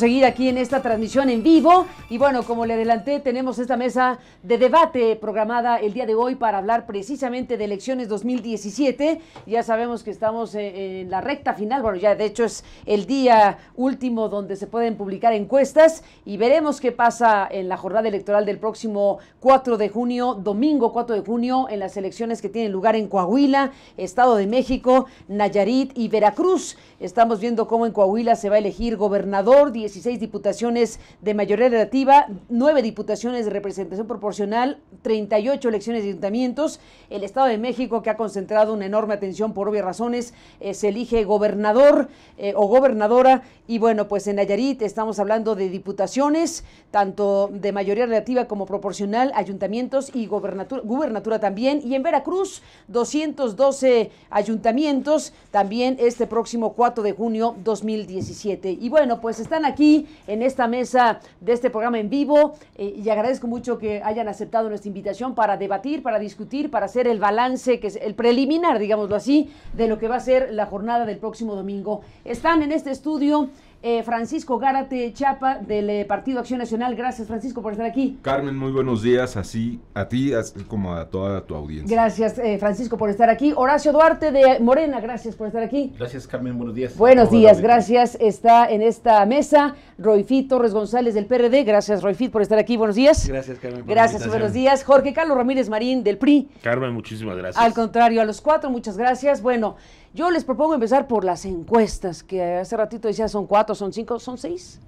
seguir aquí en esta transmisión en vivo y bueno, como le adelanté, tenemos esta mesa de debate programada el día de hoy para hablar precisamente de elecciones 2017. Ya sabemos que estamos eh, en la recta final, bueno, ya de hecho es el día último donde se pueden publicar encuestas y veremos qué pasa en la jornada electoral del próximo 4 de junio, domingo 4 de junio, en las elecciones que tienen lugar en Coahuila, Estado de México, Nayarit y Veracruz. Estamos viendo cómo en Coahuila se va a elegir gobernador, 16 diputaciones de mayoría relativa, 9 diputaciones de representación proporcional, 38 elecciones de ayuntamientos. El Estado de México, que ha concentrado una enorme atención por obvias razones, eh, se elige gobernador eh, o gobernadora. Y bueno, pues en Nayarit estamos hablando de diputaciones, tanto de mayoría relativa como proporcional, ayuntamientos y gobernatura, gubernatura también. Y en Veracruz, 212 ayuntamientos, también este próximo 4 de junio 2017. Y bueno, pues están aquí aquí en esta mesa de este programa en vivo eh, y agradezco mucho que hayan aceptado nuestra invitación para debatir, para discutir, para hacer el balance, que es el preliminar, digámoslo así, de lo que va a ser la jornada del próximo domingo. Están en este estudio eh, Francisco Gárate Chapa del eh, Partido Acción Nacional. Gracias, Francisco, por estar aquí. Carmen, muy buenos días, así a ti como a toda tu audiencia. Gracias, eh, Francisco, por estar aquí. Horacio Duarte de Morena, gracias por estar aquí. Gracias, Carmen, buenos días. Buenos días, gracias. Está en esta mesa Roifit Torres González del PRD. Gracias, Roifit, por estar aquí. Buenos días. Gracias, Carmen. gracias, buenos días. Jorge Carlos Ramírez Marín del PRI. Carmen, muchísimas gracias. Al contrario, a los cuatro, muchas gracias. Bueno, yo les propongo empezar por las encuestas, que hace ratito decía son cuatro, son cinco, son seis.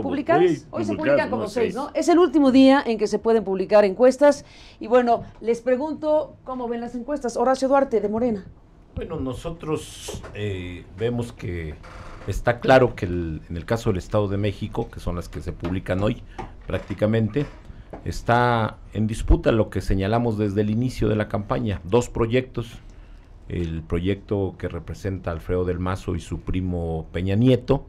publicadas. Hoy, se publican como seis, ¿no? Es el último día en que se pueden publicar encuestas. Y bueno, les pregunto cómo ven las encuestas. Horacio Duarte, de Morena. Bueno, nosotros eh, vemos que está claro que en el caso del Estado de México, que son las que se publican hoy prácticamente, está en disputa lo que señalamos desde el inicio de la campaña, dos proyectos el proyecto que representa Alfredo del Mazo y su primo Peña Nieto,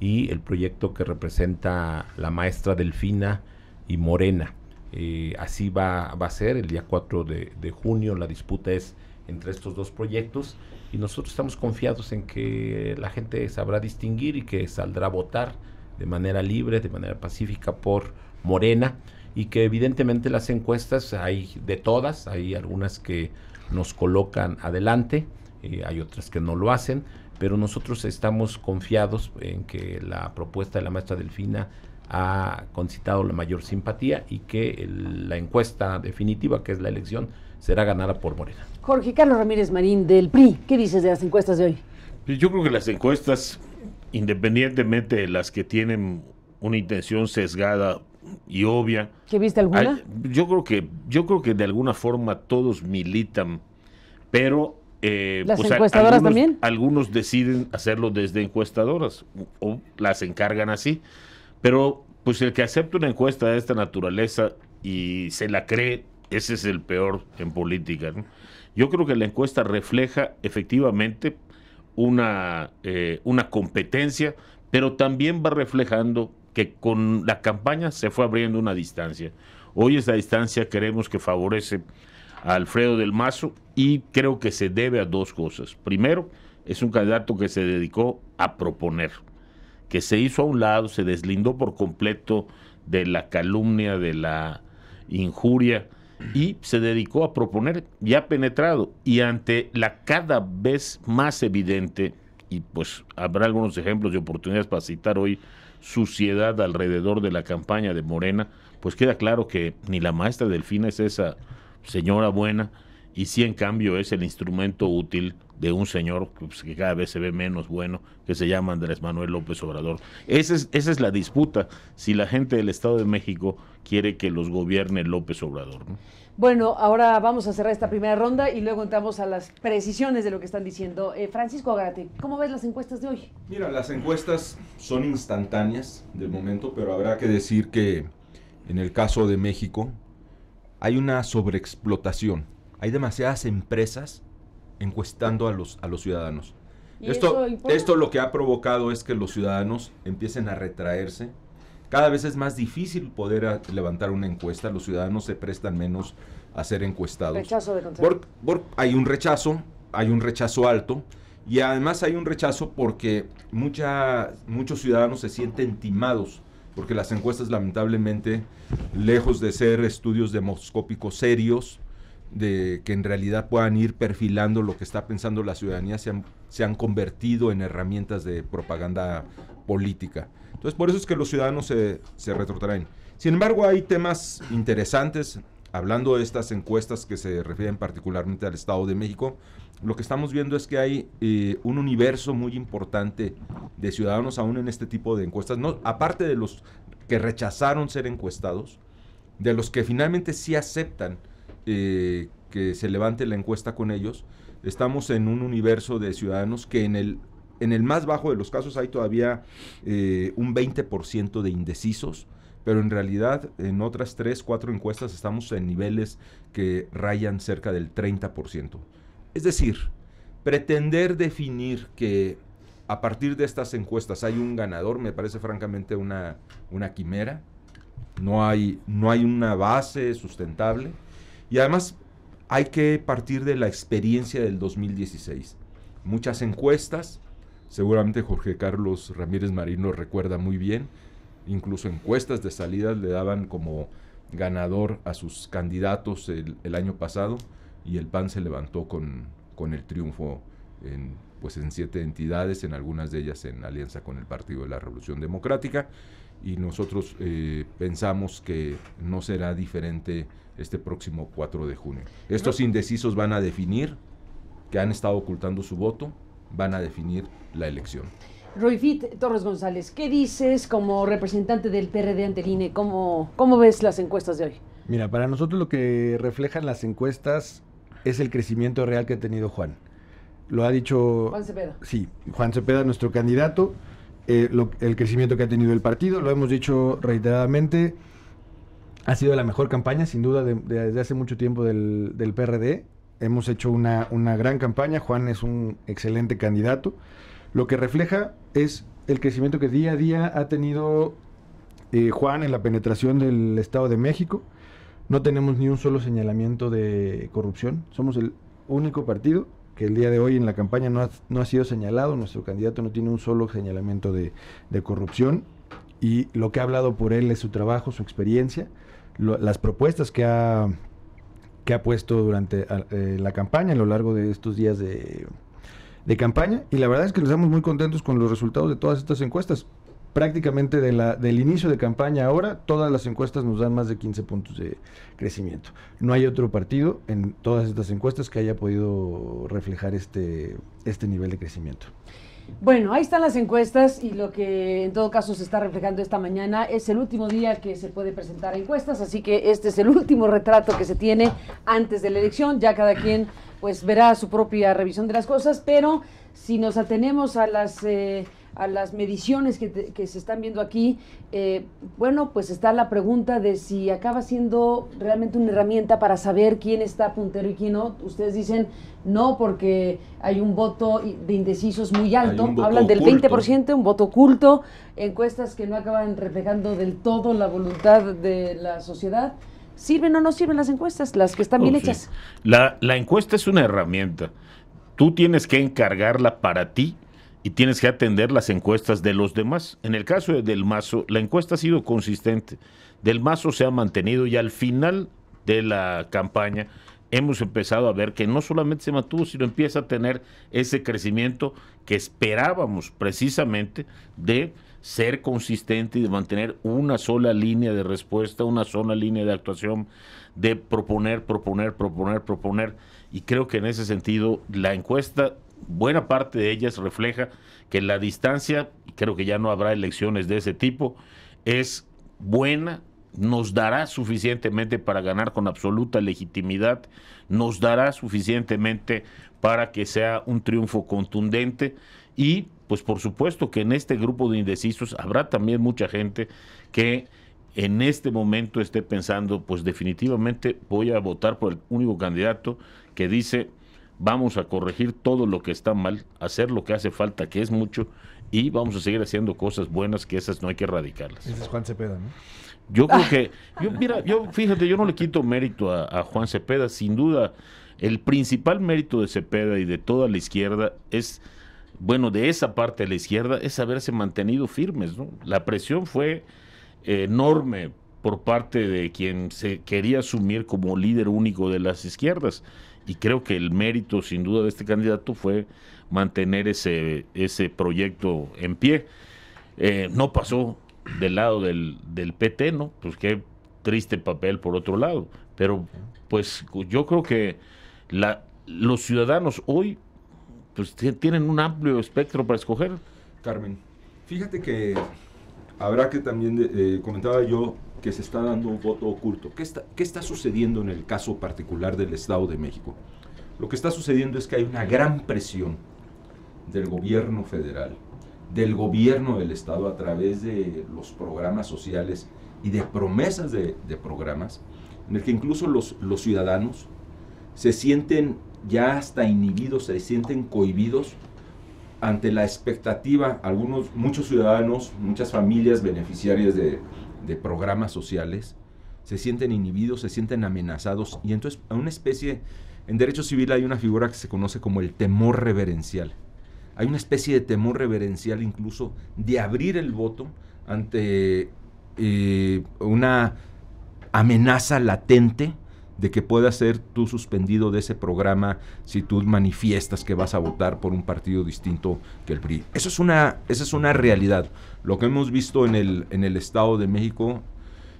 y el proyecto que representa la maestra Delfina y Morena. Eh, así va, a ser el día 4 de, de, junio, la disputa es entre estos dos proyectos y nosotros estamos confiados en que la gente sabrá distinguir y que saldrá a votar de manera libre, de manera pacífica por Morena y que evidentemente las encuestas hay de todas, hay algunas que nos colocan adelante, eh, hay otras que no lo hacen, pero nosotros estamos confiados en que la propuesta de la maestra Delfina ha concitado la mayor simpatía y que la encuesta definitiva, que es la elección, será ganada por Morena. Jorge Carlos Ramírez Marín del PRI, ¿qué dices de las encuestas de hoy? Pues yo creo que las encuestas, independientemente de las que tienen una intención sesgada y obvia. ¿Que viste alguna? yo creo que yo creo que de alguna forma todos militan, pero eh, pues, encuestadoras también. Algunos deciden hacerlo desde encuestadoras o las encargan así, pero pues el que acepta una encuesta de esta naturaleza y se la cree, ese es el peor en política. Yo creo que la encuesta refleja efectivamente una, eh, una competencia, pero también va reflejando que con la campaña se fue abriendo una distancia. Hoy esa distancia queremos que favorece a Alfredo del Mazo y creo que se debe a dos cosas. Primero, es un candidato que se dedicó a proponer, que se hizo a un lado, se deslindó por completo de la calumnia, de la injuria y se dedicó a proponer y ha penetrado. Y ante la cada vez más evidente, y pues habrá algunos ejemplos y oportunidades para citar hoy, suciedad alrededor de la campaña de Morena, pues queda claro que ni la maestra Delfina es esa señora buena y si en cambio es el instrumento útil de un señor pues, que cada vez se ve menos bueno, que se llama Andrés Manuel López Obrador. Esa es, esa es la disputa, si la gente del Estado de México quiere que los gobierne López Obrador. Bueno, ahora vamos a cerrar esta primera ronda y luego entramos a las precisiones de lo que están diciendo. Eh, Francisco Agate, ¿cómo ves las encuestas de hoy? Mira, las encuestas son instantáneas del momento, pero habrá que decir que en el caso de México hay una sobreexplotación. Hay demasiadas empresas encuestando a los, a los ciudadanos. Esto, esto lo que ha provocado es que los ciudadanos empiecen a retraerse cada vez es más difícil poder ah, levantar una encuesta, los ciudadanos se prestan menos a ser encuestados. hay un rechazo, hay un rechazo alto. Y además hay un rechazo porque muchos ciudadanos se sienten timados, porque las encuestas lamentablemente, lejos de ser estudios demoscópicos serios, de que en realidad puedan ir perfilando lo que está pensando la ciudadanía, se se han convertido en herramientas de propaganda política. Entonces, por eso es que los ciudadanos se, se retrotraen. Sin embargo, hay temas interesantes. Hablando de estas encuestas que se refieren particularmente al Estado de México, lo que estamos viendo es que hay eh, un universo muy importante de ciudadanos aún en este tipo de encuestas, no, aparte de los que rechazaron ser encuestados, de los que finalmente sí aceptan eh, que se levante la encuesta con ellos, Estamos en un universo de ciudadanos que en el, en el más bajo de los casos hay todavía eh, un 20% de indecisos, pero en realidad en otras 3, 4 encuestas estamos en niveles que rayan cerca del 30%. Es decir, pretender definir que a partir de estas encuestas hay un ganador me parece francamente una, una quimera. No hay, no hay una base sustentable. Y además hay que partir de la experiencia del 2016. Muchas encuestas, seguramente Jorge Carlos Ramírez marino recuerda muy bien, incluso encuestas de salida le daban como ganador a sus candidatos el, año pasado y el PAN se levantó con, el triunfo pues en siete entidades, en algunas de ellas en alianza con el Partido de la Revolución Democrática y nosotros eh, pensamos que no será diferente este próximo 4 de junio. Estos indecisos van a definir que han estado ocultando su voto, van a definir la elección. fit Torres González, ¿qué dices como representante del PRD ante el INE? ¿Cómo, ¿Cómo ves las encuestas de hoy? Mira, para nosotros lo que reflejan las encuestas es el crecimiento real que ha tenido Juan. Lo ha dicho... Juan Cepeda. Sí, Juan Cepeda, nuestro candidato. Eh, el crecimiento que ha tenido el partido. Lo hemos dicho reiteradamente. Ha sido la mejor campaña, sin duda, desde hace mucho tiempo del, del PRD. Hemos hecho una, gran campaña. Juan es un excelente candidato. Lo que refleja es el crecimiento que día a día ha tenido eh, Juan en la penetración del Estado de México. No tenemos ni un solo señalamiento de corrupción. Somos el único partido que el día de hoy en la campaña no ha, no ha sido señalado, nuestro candidato no tiene un solo señalamiento de, corrupción y lo que ha hablado por él es su trabajo, su experiencia, las propuestas que ha, que ha puesto durante eh, la campaña a lo largo de estos días de, de campaña y la verdad es que estamos muy contentos con los resultados de todas estas encuestas prácticamente de la, del inicio de campaña ahora, todas las encuestas nos dan más de 15 puntos de crecimiento. No hay otro partido en todas estas encuestas que haya podido reflejar este, este nivel de crecimiento. Bueno, ahí están las encuestas y lo que en todo caso se está reflejando esta mañana es el último día que se puede presentar encuestas, así que este es el último retrato que se tiene antes de la elección, ya cada quien pues verá su propia revisión de las cosas, pero si nos atenemos a las... Eh, a las mediciones que, que se están viendo aquí, eh, bueno, pues está la pregunta de si acaba siendo realmente una herramienta para saber quién está puntero y quién no. Ustedes dicen no porque hay un voto de indecisos muy alto, hablan del 20%, un voto oculto, encuestas que no acaban reflejando del todo la voluntad de la sociedad. ¿Sirven o no sirven las encuestas, las que están bien hechas? La, la encuesta es una herramienta. Tú tienes que encargarla para ti y tienes que atender las encuestas de los demás. En el caso de Del Mazo, la encuesta ha sido consistente. Del Mazo se ha mantenido y al final de la campaña hemos empezado a ver que no solamente se mantuvo, sino empieza a tener ese crecimiento que esperábamos precisamente de ser consistente y de mantener una sola línea de respuesta, una sola línea de actuación, de proponer, proponer, proponer, proponer. Y creo que en ese sentido la encuesta buena parte de ellas refleja que la distancia, creo que ya no habrá elecciones de ese tipo, es buena, nos dará suficientemente para ganar con absoluta legitimidad, nos dará suficientemente para que sea un triunfo contundente y pues por supuesto que en este grupo de indecisos habrá también mucha gente que en este momento esté pensando pues definitivamente voy a votar por el único candidato que dice vamos a corregir todo lo que está mal, hacer lo que hace falta, que es mucho, y vamos a seguir haciendo cosas buenas que esas no hay que erradicarlas. Ese es Juan Cepeda, ¿no? Yo creo que, yo, mira, fíjate, yo no le quito mérito a, a Juan Cepeda, sin duda, el principal mérito de Cepeda y de toda la izquierda es, bueno, de esa parte de la izquierda, es haberse mantenido firmes, ¿no? La presión fue enorme por parte de quien se quería asumir como líder único de las izquierdas y creo que el mérito sin duda de este candidato fue mantener ese, ese proyecto en pie. Eh, no pasó del lado del, PT, ¿no? Pues qué triste papel por otro lado. Pero pues yo creo que la, los ciudadanos hoy pues tienen un amplio espectro para escoger. Carmen, fíjate que Habrá que también, eh, comentaba yo, que se está dando un voto oculto. ¿Qué está, ¿Qué está sucediendo en el caso particular del Estado de México? Lo que está sucediendo es que hay una gran presión del gobierno federal, del gobierno del Estado a través de los programas sociales y de promesas de, de programas, en el que incluso los, los ciudadanos se sienten ya hasta inhibidos, se sienten cohibidos ante la expectativa, algunos, muchos ciudadanos, muchas familias beneficiarias de, programas sociales, se sienten inhibidos, se sienten amenazados y entonces a una especie, en derecho civil hay una figura que se conoce como el temor reverencial. Hay una especie de temor reverencial incluso de abrir el voto ante eh, una amenaza latente de que puedas ser tú suspendido de ese programa si tú manifiestas que vas a votar por un partido distinto que el PRI. Eso es una, esa es una realidad. Lo que hemos visto en el, en el Estado de México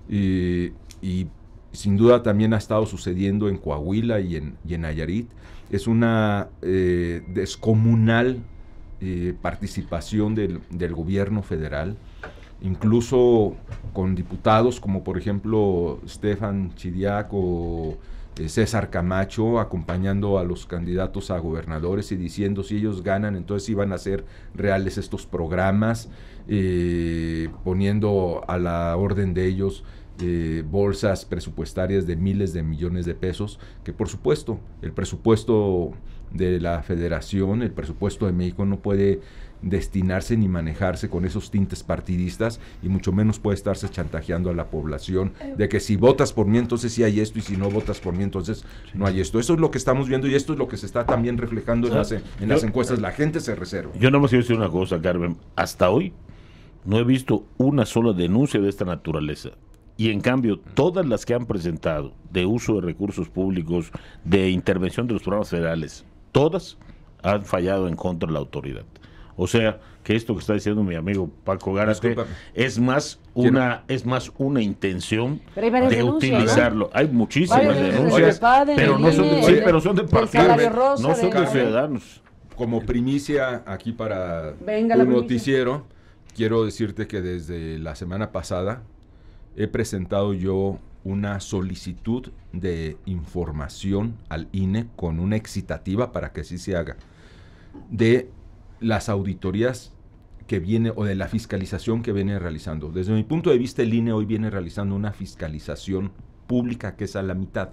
y, sin duda también ha estado sucediendo en Coahuila y en, y Nayarit, es una eh, descomunal eh, participación del, del gobierno federal incluso con diputados como por ejemplo Stefan Chidiac o eh, César Camacho acompañando a los candidatos a gobernadores y diciendo si ellos ganan, entonces iban a ser reales estos programas, eh, poniendo a la orden de ellos eh, bolsas presupuestarias de miles de millones de pesos, que por supuesto el presupuesto de la federación, el presupuesto de México no puede destinarse ni manejarse con esos tintes partidistas y mucho menos puede estarse chantajeando a la población de que si votas por mí entonces sí hay esto y si no votas por mí entonces no hay esto. Eso es lo que estamos viendo y esto es lo que se está también reflejando en las, ah, encuestas. La gente se reserva. Yo no me quiero decir una cosa, Carmen. Hasta hoy no he visto una sola denuncia de esta naturaleza. Y en cambio, todas las que han presentado de uso de recursos públicos, de intervención de los programas federales, todas han fallado en contra de la autoridad. O sea, que esto que está diciendo mi amigo Paco Garate es más una es más una intención de utilizarlo. Hay muchísimas denuncias, pero no son de, sí, no son de, ciudadanos. Como primicia aquí para Venga noticiero, quiero decirte que desde la semana pasada he presentado yo una solicitud de información al INE con una excitativa para que sí se haga de las auditorías que viene o de la fiscalización que viene realizando. Desde mi punto de vista, el INE hoy viene realizando una fiscalización pública que es a la mitad.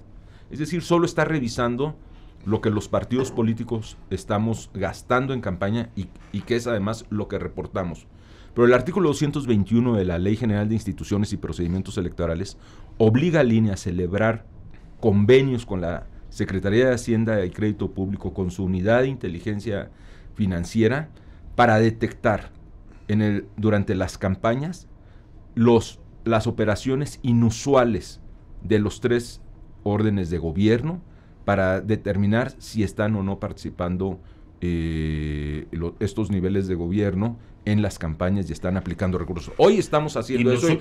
Es decir, solo está revisando lo que los partidos políticos estamos gastando en campaña y, que es además lo que reportamos. Pero el artículo 221 de la Ley General de Instituciones y Procedimientos Electorales obliga al INE a celebrar convenios con la Secretaría de Hacienda y Crédito Público, con su unidad de inteligencia financiera para detectar en el, durante las campañas los, las operaciones inusuales de los tres órdenes de gobierno para determinar si están o no participando eh, estos niveles de gobierno en las campañas y están aplicando recursos. Hoy estamos haciendo eso y, y,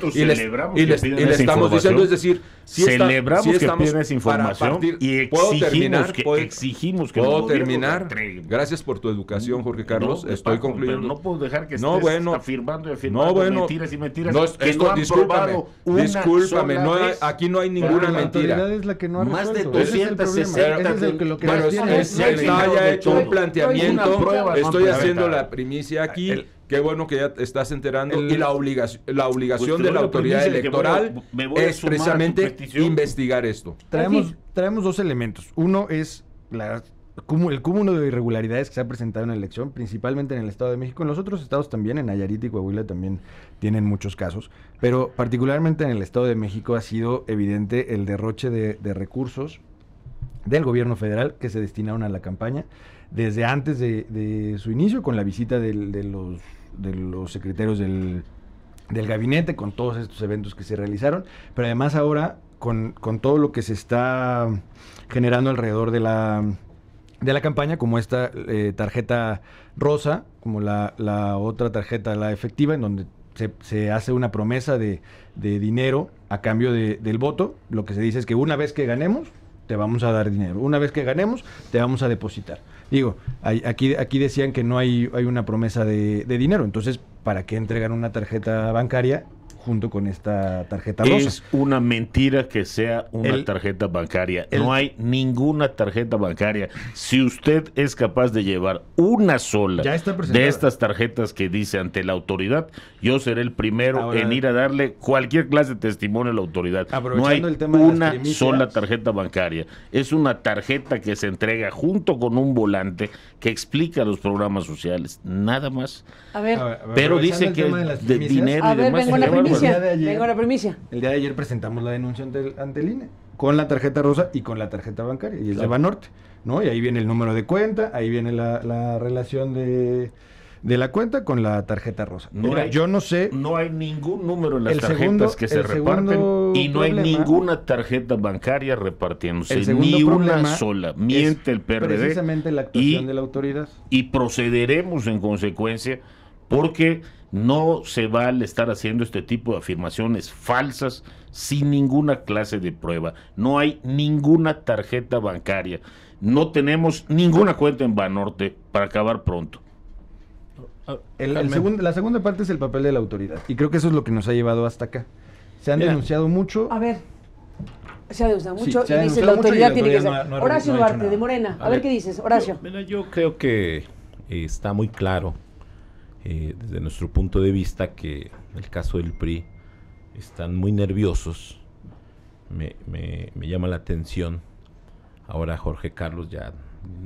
estamos diciendo, es decir, celebramos que información y exigimos que, puedo, exigimos puedo terminar. Gracias por tu educación, Jorge Carlos. estoy concluyendo. no puedo dejar que no, estés afirmando y afirmando no, bueno, mentiras y mentiras. No, esto, discúlpame, discúlpame no aquí no hay ninguna la mentira. Es la que no ha Más de 260. Bueno, está ya hecho un planteamiento. Estoy haciendo la primicia aquí. Qué bueno que ya estás enterando. y la, obligación, la obligación pues, de la pues, autoridad electoral es precisamente investigar esto. Traemos, traemos dos elementos. Uno es el cúmulo de irregularidades que se ha presentado en la elección, principalmente en el Estado de México, en los otros estados también, en Nayarit y Coahuila también tienen muchos casos, pero particularmente en el Estado de México ha sido evidente el derroche de, recursos del gobierno federal que se destinaron a la campaña desde antes de, su inicio con la visita de los de los secretarios del, gabinete con todos estos eventos que se realizaron, pero además ahora con, todo lo que se está generando alrededor de la, de la campaña, como esta eh, tarjeta rosa, como la, otra tarjeta, la efectiva, en donde se, se hace una promesa de, dinero a cambio del voto. Lo que se dice es que una vez que ganemos, te vamos a dar dinero. Una vez que ganemos, te vamos a depositar. Digo, aquí, aquí decían que no hay, hay una promesa de, de dinero, entonces, ¿para qué entregan una tarjeta bancaria junto con esta tarjeta rosa. Es una mentira que sea una tarjeta bancaria. no hay ninguna tarjeta bancaria. Si usted es capaz de llevar una sola de estas tarjetas que dice ante la autoridad, yo seré el primero en ir a darle cualquier clase de testimonio a la autoridad. No hay una sola tarjeta bancaria. Es una tarjeta que se entrega junto con un volante que explica los programas sociales. Nada más. A ver, pero dice que de dinero el día de ayer, El día de ayer presentamos la denuncia ante, el INE e, con la tarjeta rosa y con la tarjeta bancaria, y es de Banorte, ¿no? Y ahí viene el número de cuenta, ahí viene la, relación de, de, la cuenta con la tarjeta rosa. yo no sé... No hay ningún número en las tarjetas que se reparten y no hay ninguna tarjeta bancaria repartiéndose, ni una sola. Miente el PRD. Precisamente la actuación de la autoridad. Y procederemos en consecuencia porque no se va a estar haciendo este tipo de afirmaciones falsas sin ninguna clase de prueba. No hay ninguna tarjeta bancaria. No tenemos ninguna cuenta en Banorte para acabar pronto. la segunda parte es el papel de la autoridad. Y creo que eso es lo que nos ha llevado hasta acá. Se han denunciado mucho. A ver, se ha denunciado mucho y dice la autoridad tiene que ser. Horacio Duarte, de Morena. A, ver, qué dices, Horacio. yo creo que eh, está muy claro eh, desde nuestro punto de vista, que en el caso del PRI están muy nerviosos. Me, me, llama la atención. Ahora Jorge Carlos ya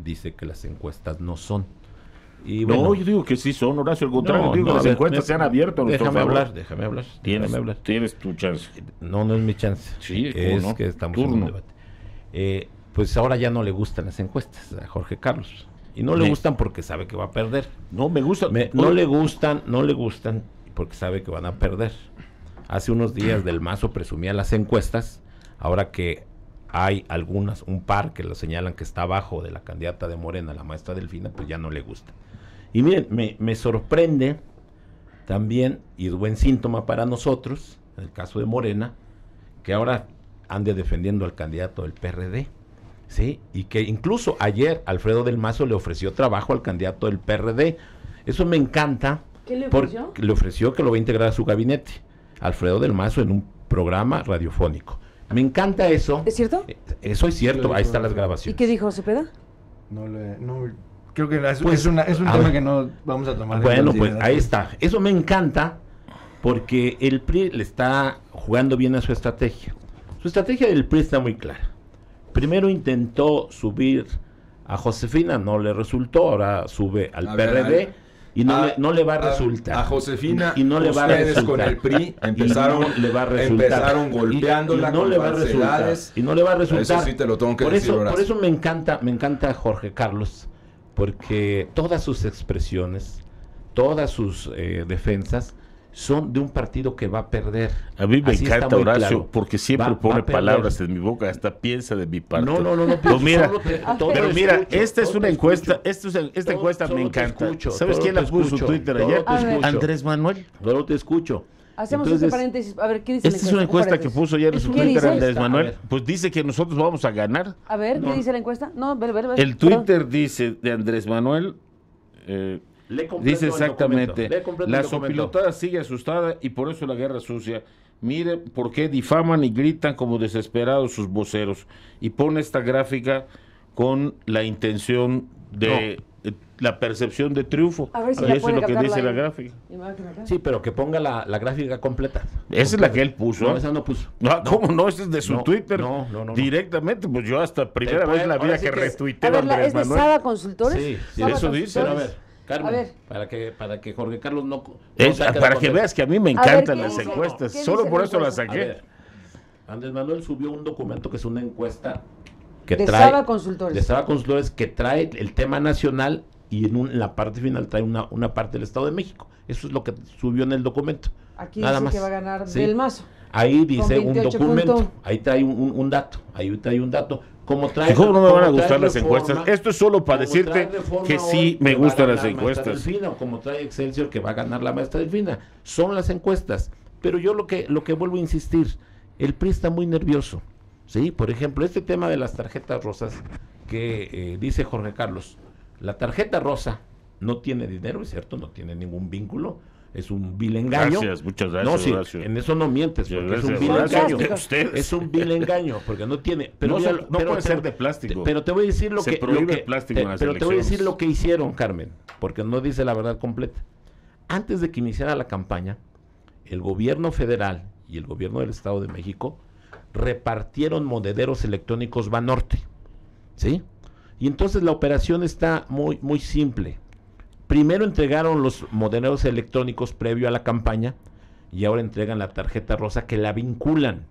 dice que las encuestas no son. Y no, yo digo que sí son, Horacio, al contrario, las encuestas se han abierto. Déjame hablar, déjame hablar. Tienes, tu chance. No, no es mi chance. Sí, es que estamos en un debate. Eh, pues ahora ya no le gustan las encuestas a Jorge Carlos. Y no le gustan porque sabe que va a perder. No me gusta no le gustan, no le gustan porque sabe que van a perder. Hace unos días del Mazo presumía las encuestas, ahora que hay algunas, un par que lo señalan que está abajo de la candidata de Morena, la maestra Delfina, pues ya no le gusta. Y miren, me, me sorprende también, y es buen síntoma para nosotros, en el caso de Morena, que ahora ande defendiendo al candidato del PRD. ¿sí? Y que incluso ayer Alfredo del Mazo le ofreció trabajo al candidato del PRD. Eso me encanta. ¿Qué le ofreció? le ofreció que lo va a integrar a su gabinete. Alfredo del Mazo en un programa radiofónico. Me encanta eso. ¿Es cierto? Eh, eso es cierto, ahí están las grabaciones. ¿Y qué dijo Cepeda? No, le, creo que es, pues, un tema que no vamos a tomar. Bueno, pues ahí está. Eso me encanta porque el PRI le está jugando bien a su estrategia. Su estrategia del PRI está muy clara. Primero intentó subir a Josefina, no le resultó, ahora sube al PRD. y no, le, va a resultar. A Josefina, y no le va a resultar. con el PRI empezaron, a y, no le va a resultar. Y no le va a resultar. por eso, me encanta, me encanta Jorge Carlos, porque todas sus expresiones, todas sus eh, defensas, son de un partido que va a perder. A mí me encanta Horacio porque siempre pone palabras en mi boca, hasta piensa de mi parte. No, no, no, pues no pero mira, pero mira esta es una encuesta, esta, es, esta encuesta me encanta. ¿Sabes quién la puso en Twitter ayer? Andrés Manuel. Pero te escucho. Hacemos un paréntesis. A ver, ¿qué dice Esta es una encuesta que puso ayer en su Twitter Andrés Manuel. Pues dice que nosotros vamos a ganar. A ver, ¿qué dice la encuesta? No, ver, ver, ver. El Twitter dice de Andrés Manuel. Eh, Dice exactamente, la sopilotada sigue asustada y por eso la guerra sucia. Mire por qué difaman y gritan como desesperados sus voceros. Y pone esta gráfica con la intención de... Eh, la percepción de triunfo. A Eso es lo que dice la gráfica. Sí, pero que ponga la, gráfica completa. Esa es la que él puso. No, esa no puso. ¿Cómo no? Esa es de su Twitter. Directamente, pues yo hasta primera vez en la vida que, que Es de Sada Consultores. sí. eso dice. A ver. Carmen, para que para que Jorge Carlos no, eh, para que veas que a mí me encantan las encuestas, solo por eso las saqué. Andrés Manuel subió un documento que es una encuesta que de trae Saba Consultores. de Consultores que trae el tema nacional y en, la parte final trae una, parte del Estado de México. Eso es lo que subió en el documento. Aquí Nada dice que va a ganar Del Mazo. Ahí dice un documento, ahí trae un dato, ahí trae un dato como trae, no me van a gustar las encuestas? Esto es solo para decirte que sí me gustan las encuestas. como trae Excelsior que va a ganar la maestra Delfina. Son las encuestas. Pero yo lo que, lo que vuelvo a insistir, el PRI está muy nervioso. ¿sí? Por ejemplo, este tema de las tarjetas rosas que eh, dice Jorge Carlos. La tarjeta rosa no tiene dinero, es cierto, no tiene ningún vínculo, es un vil engaño. Gracias, muchas gracias. No, sí, en eso no mientes, porque es un vil engaño. Es un vil porque no tiene. Pero no, puede ser de plástico. pero te voy a decir lo que. pero te voy a decir lo que hicieron, Carmen, porque no dice la verdad completa. Antes de que iniciara la campaña, el gobierno federal y el gobierno del Estado de México repartieron monederos electrónicos Banorte. ¿Sí? Y entonces la operación está muy, muy simple Primero entregaron los modelos electrónicos previo a la campaña y ahora entregan la tarjeta rosa que la vinculan.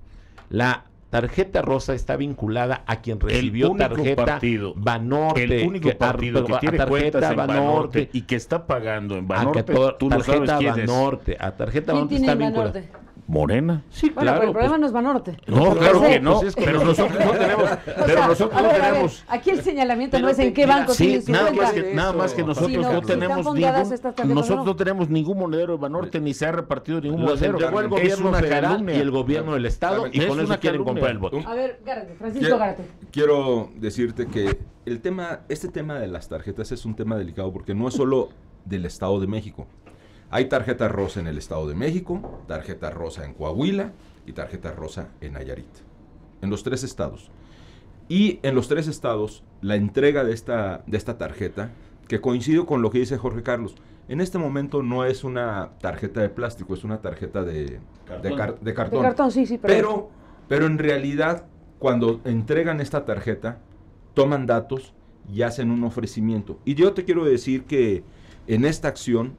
La tarjeta rosa está vinculada a quien recibió el único tarjeta partido, Banorte. El único partido que tiene tarjeta va en Banorte, y que está pagando en Banorte. tarjeta no sabes A tarjeta está vinculada. Morena. Sí, bueno, claro. Pero el pues problema no es Banorte. No, claro que no. pero nosotros no tenemos. pero nosotros no tenemos. aquí el señalamiento no es en qué banco tiene nada Más que, nada más que nosotros no, tenemos ningún. Nosotros no tenemos ningún monedero de Banorte ni se ha repartido ningún monedero. el es una calumnia. y el gobierno del Estado y con eso quieren comprar el voto. A ver, Gárate, Francisco Gárate. Quiero decirte que el tema, este tema de las tarjetas es un tema delicado porque no es solo del Estado de México. Hay tarjeta rosa en el Estado de México, tarjeta rosa en Coahuila y tarjeta rosa en Nayarit. En los tres estados. Y en los tres estados, la entrega de esta, de esta tarjeta, que coincido con lo que dice Jorge Carlos, en este momento no es una tarjeta de plástico, es una tarjeta de cartón. De, cartón. sí, sí, pero... pero... pero en realidad, cuando entregan esta tarjeta, toman datos y hacen un ofrecimiento. Y yo te quiero decir que en esta acción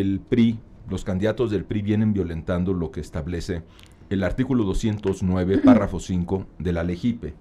el PRI, los candidatos del PRI vienen violentando lo que establece el artículo 209, párrafo 5 de la Legipe.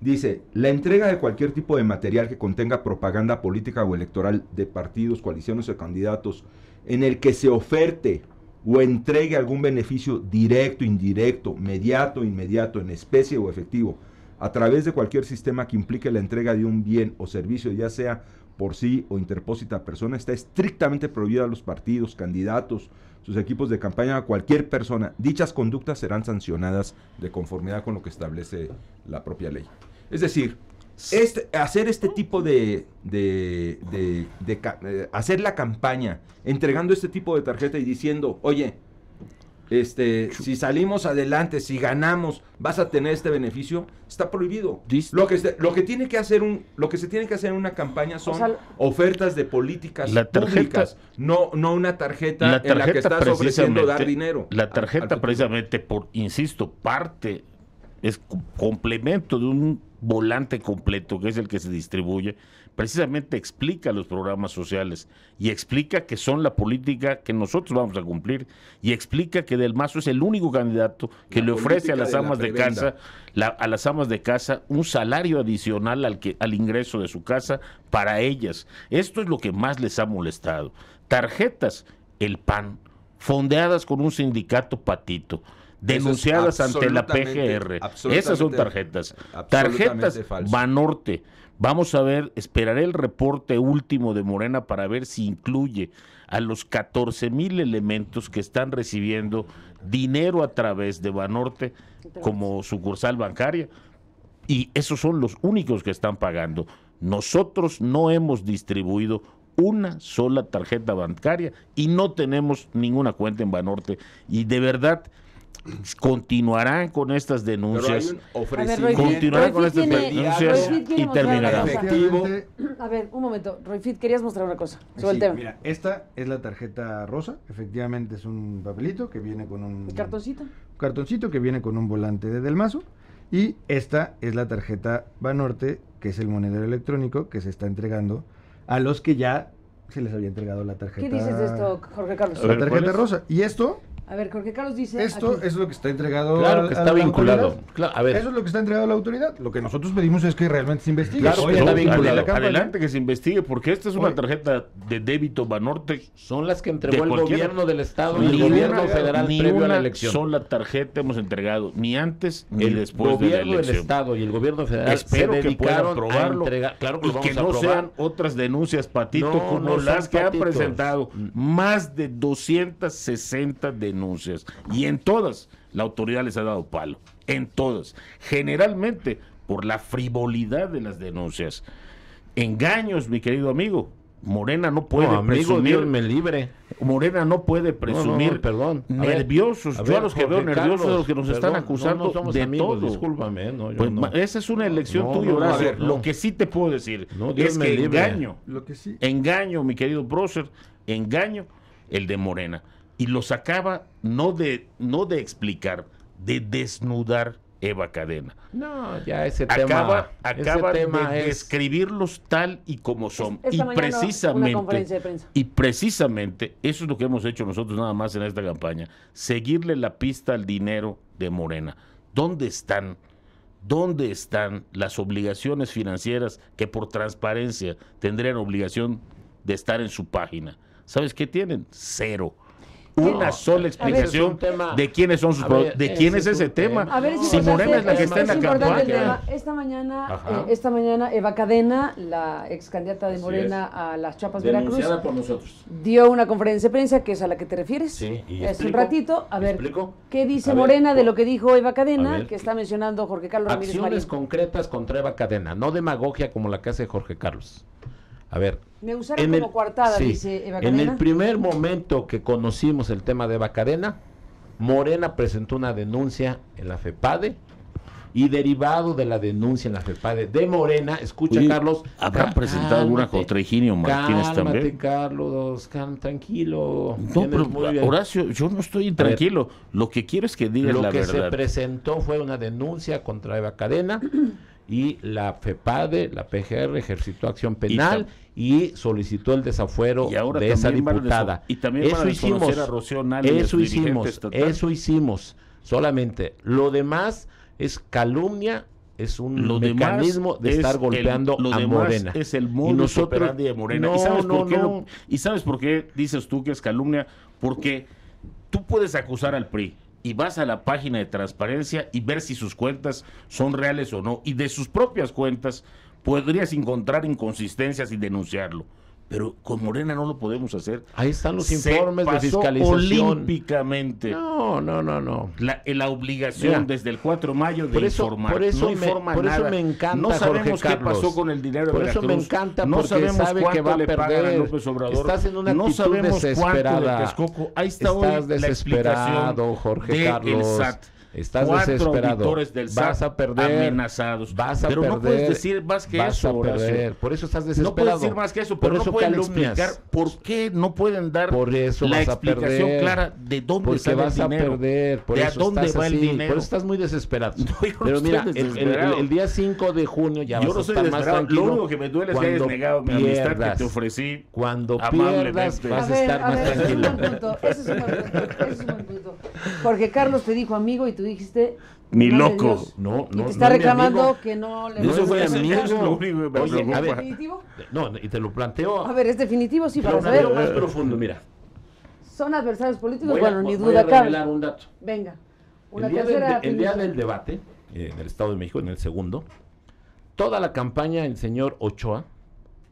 Dice, la entrega de cualquier tipo de material que contenga propaganda política o electoral de partidos, coaliciones o candidatos en el que se oferte o entregue algún beneficio directo, indirecto, mediato, inmediato, en especie o efectivo, a través de cualquier sistema que implique la entrega de un bien o servicio, ya sea por sí o interpósita persona está estrictamente prohibida a los partidos, candidatos, sus equipos de campaña, a cualquier persona. Dichas conductas serán sancionadas de conformidad con lo que establece la propia ley. Es decir, hacer este tipo de, de, de, de, eh, hacer la campaña entregando este tipo de tarjeta y diciendo, oye, este, si salimos adelante, si ganamos, vas a tener este beneficio, está prohibido. Lo que, se, lo que tiene que hacer un, lo que se tiene que hacer en una campaña son ofertas de políticas públicas, no, no una tarjeta, en la que estás ofreciendo dar dinero. La tarjeta precisamente por, insisto, parte es complemento de un volante completo que es el que se distribuye precisamente explica los programas sociales y explica que son la política que nosotros vamos a cumplir y explica que Del Mazo es el único candidato que le ofrece a las amas de, casa a las amas de casa un salario adicional al que al ingreso de su casa para ellas. Esto es lo que más les ha molestado. Tarjetas el PAN fondeadas con un sindicato patito denunciadas ante la PGR. Esas son tarjetas. Tarjetas Banorte, Vamos a ver, esperaré el reporte último de Morena para ver si incluye a los 14 mil elementos que están recibiendo dinero a través de Banorte como sucursal bancaria. Y esos son los únicos que están pagando. Nosotros no hemos distribuido una sola tarjeta bancaria y no tenemos ninguna cuenta en Banorte. Y de verdad continuarán con estas denuncias, continuarán con estas denuncias y terminarán. A ver, un momento, Royfit, querías mostrar una cosa sobre el tema. Mira, esta es la tarjeta rosa, efectivamente es un papelito que viene con un... cartoncito? cartoncito que viene con un volante de Delmazo y esta es la tarjeta Banorte, que es el monedero electrónico que se está entregando a los que ya se les había entregado la tarjeta. ¿Qué dices de esto, Jorge Carlos? la tarjeta rosa. Y esto a ver, Jorge Carlos dice... Esto es lo que está entregado Claro, está la vinculado. a ver. Eso es lo que está entregado a la autoridad. Lo que nosotros pedimos es que realmente se investigue. Claro, está vinculado. Adelante que se investigue, porque esta es una tarjeta de débito Banorte. Son las que entregó el gobierno del Estado y el gobierno federal previo a la elección. Son la tarjeta hemos entregado, ni antes ni después de la elección. El gobierno del Estado y el gobierno federal Espero que puedan probarlo. Claro que y que no sean otras denuncias, Patito, como las que ha presentado. Mm. Más de 260 denuncias denuncias y en todas la autoridad les ha dado palo, en todas, generalmente por la frivolidad de las denuncias. Engaños, mi querido amigo. Morena no puede presumir. libre. Morena no puede presumir. perdón. Nerviosos. yo los que veo nerviosos a los que nos están acusando somos de todo. ¿eh? Pues, esa es una elección tuya, Lo que sí te puedo decir es que engaño. Engaño, mi querido brother. Engaño el de Morena y los acaba no de, no de explicar, de desnudar Eva Cadena. No, ya ese tema. Acaba de describirlos tal y como son. y precisamente. Y precisamente, eso es lo que hemos hecho nosotros nada más en esta campaña: seguirle la pista al dinero de Morena. ¿Dónde están? ¿Dónde están las obligaciones financieras que por transparencia tendrían obligación de estar en su página? ¿Sabes qué tienen? Cero una sola explicación de quiénes son de quién es, ese tema. A ver, si Morena es la que está en la campaña. Esta mañana, eh, esta mañana Eva Cadena, la ex candidata de Morena a las Chapas Veracruz, nosotros. dio una conferencia de prensa que es a la que te refieres. Sí, y es un ratito, a ver, ¿qué dice Morena de lo que dijo Eva Cadena, que está mencionando Jorge Carlos Ramírez Acciones concretas contra Eva Cadena, no demagogia como la que hace Jorge Carlos. A ver. Me En el primer momento que conocimos el tema de Eva Cadena, Morena presentó una denuncia en la FEPADE y derivado de la denuncia en la FEPADE de Morena, escucha Carlos. Habrá presentado alguna contra Higinio Martínez cálmate, también? Carlos, tranquilo. No, pero, Horacio, yo no estoy tranquilo, Lo que quiero es que diga la verdad. Lo que se presentó fue una denuncia contra Eva Cadena y la FEPADE, la PGR, ejercitó acción penal y, solicitó el desafuero de esa diputada. Y también eso para hicimos, eso hicimos, eso hicimos. Solamente lo demás es calumnia, es un mecanismo de estar golpeando a Morena. Es el y nosotros, de Morena. ¿Y sabes por qué dices tú que es calumnia? Porque tú puedes acusar al PRI, y vas a la página de transparencia y ver si sus cuentas son reales o no. Y de sus propias cuentas podrías encontrar inconsistencias y denunciarlo pero con Morena no lo podemos hacer. Ahí están los informes pasó de fiscalización. Olímpicamente. No, no, no, no. La, eh, la obligación desde el 4 de mayo de por eso, informar. Por eso, me, por nada. eso me encanta. No sabemos Jorge qué pasó con el dinero de de Veracruz. Por eso me encanta. No sabemos sabe que va a perder. A López Estás en una no desesperada. Ahí está Estás hoy desesperado, la explicación Jorge de Carlos. El SAT. Estás Cuatro desesperado. Del SAT vas a perder. Amenazados. Vas a pero no puedes decir más que vas eso. A perder. Por eso estás desesperado. No puedes decir más que eso, pero no puedes pueden explicar por qué no pueden dar por eso la explicación clara de dónde se sale el dinero. a perder. Por de a dónde va el dinero. Por eso estás muy desesperado. pero mira, el, día 5 de junio ya yo vas no soy a estar más tranquilo. Lo único que me duele es que hayas negado mi amistad que te ofrecí. Cuando pierdas vas a estar más tranquilo. Ese es un buen punto. Porque Carlos te dijo amigo y tú dijiste. Ni loco. No, no. Y te está reclamando que no le Eso fue amigo. Es lo único que Oye, a ver, ¿Definitivo? No, y te lo planteo. A ver, es definitivo, sí, para saber. más profundo, mira. Son adversarios políticos, bueno, ni duda voy a revelar un dato. Venga. Una el, día tercera del, el día del debate, en eh, el Estado de México, en el segundo, toda la campaña el señor Ochoa,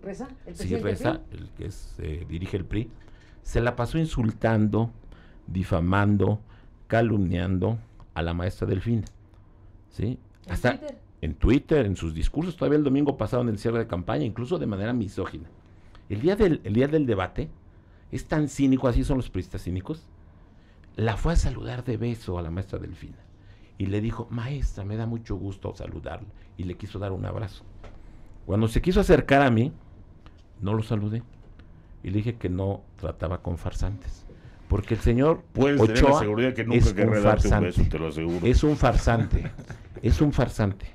Reza, el sí, Reza, el que es, eh, dirige el PRI, se la pasó insultando, difamando, calumniando, a la maestra Delfina. ¿Sí? Hasta en Twitter, en sus discursos, todavía el domingo pasado en el cierre de campaña, incluso de manera misógina. El día del, el día del debate es tan cínico, así son los periodistas cínicos, la fue a saludar de beso a la maestra Delfina y le dijo, maestra, me da mucho gusto saludarla, y le quiso dar un abrazo. Cuando se quiso acercar a mí, no lo saludé y le dije que no trataba con farsantes. Porque el señor Ochoa seguridad que nunca es un farsante. Un beso, te lo aseguro. Es un farsante. es un farsante.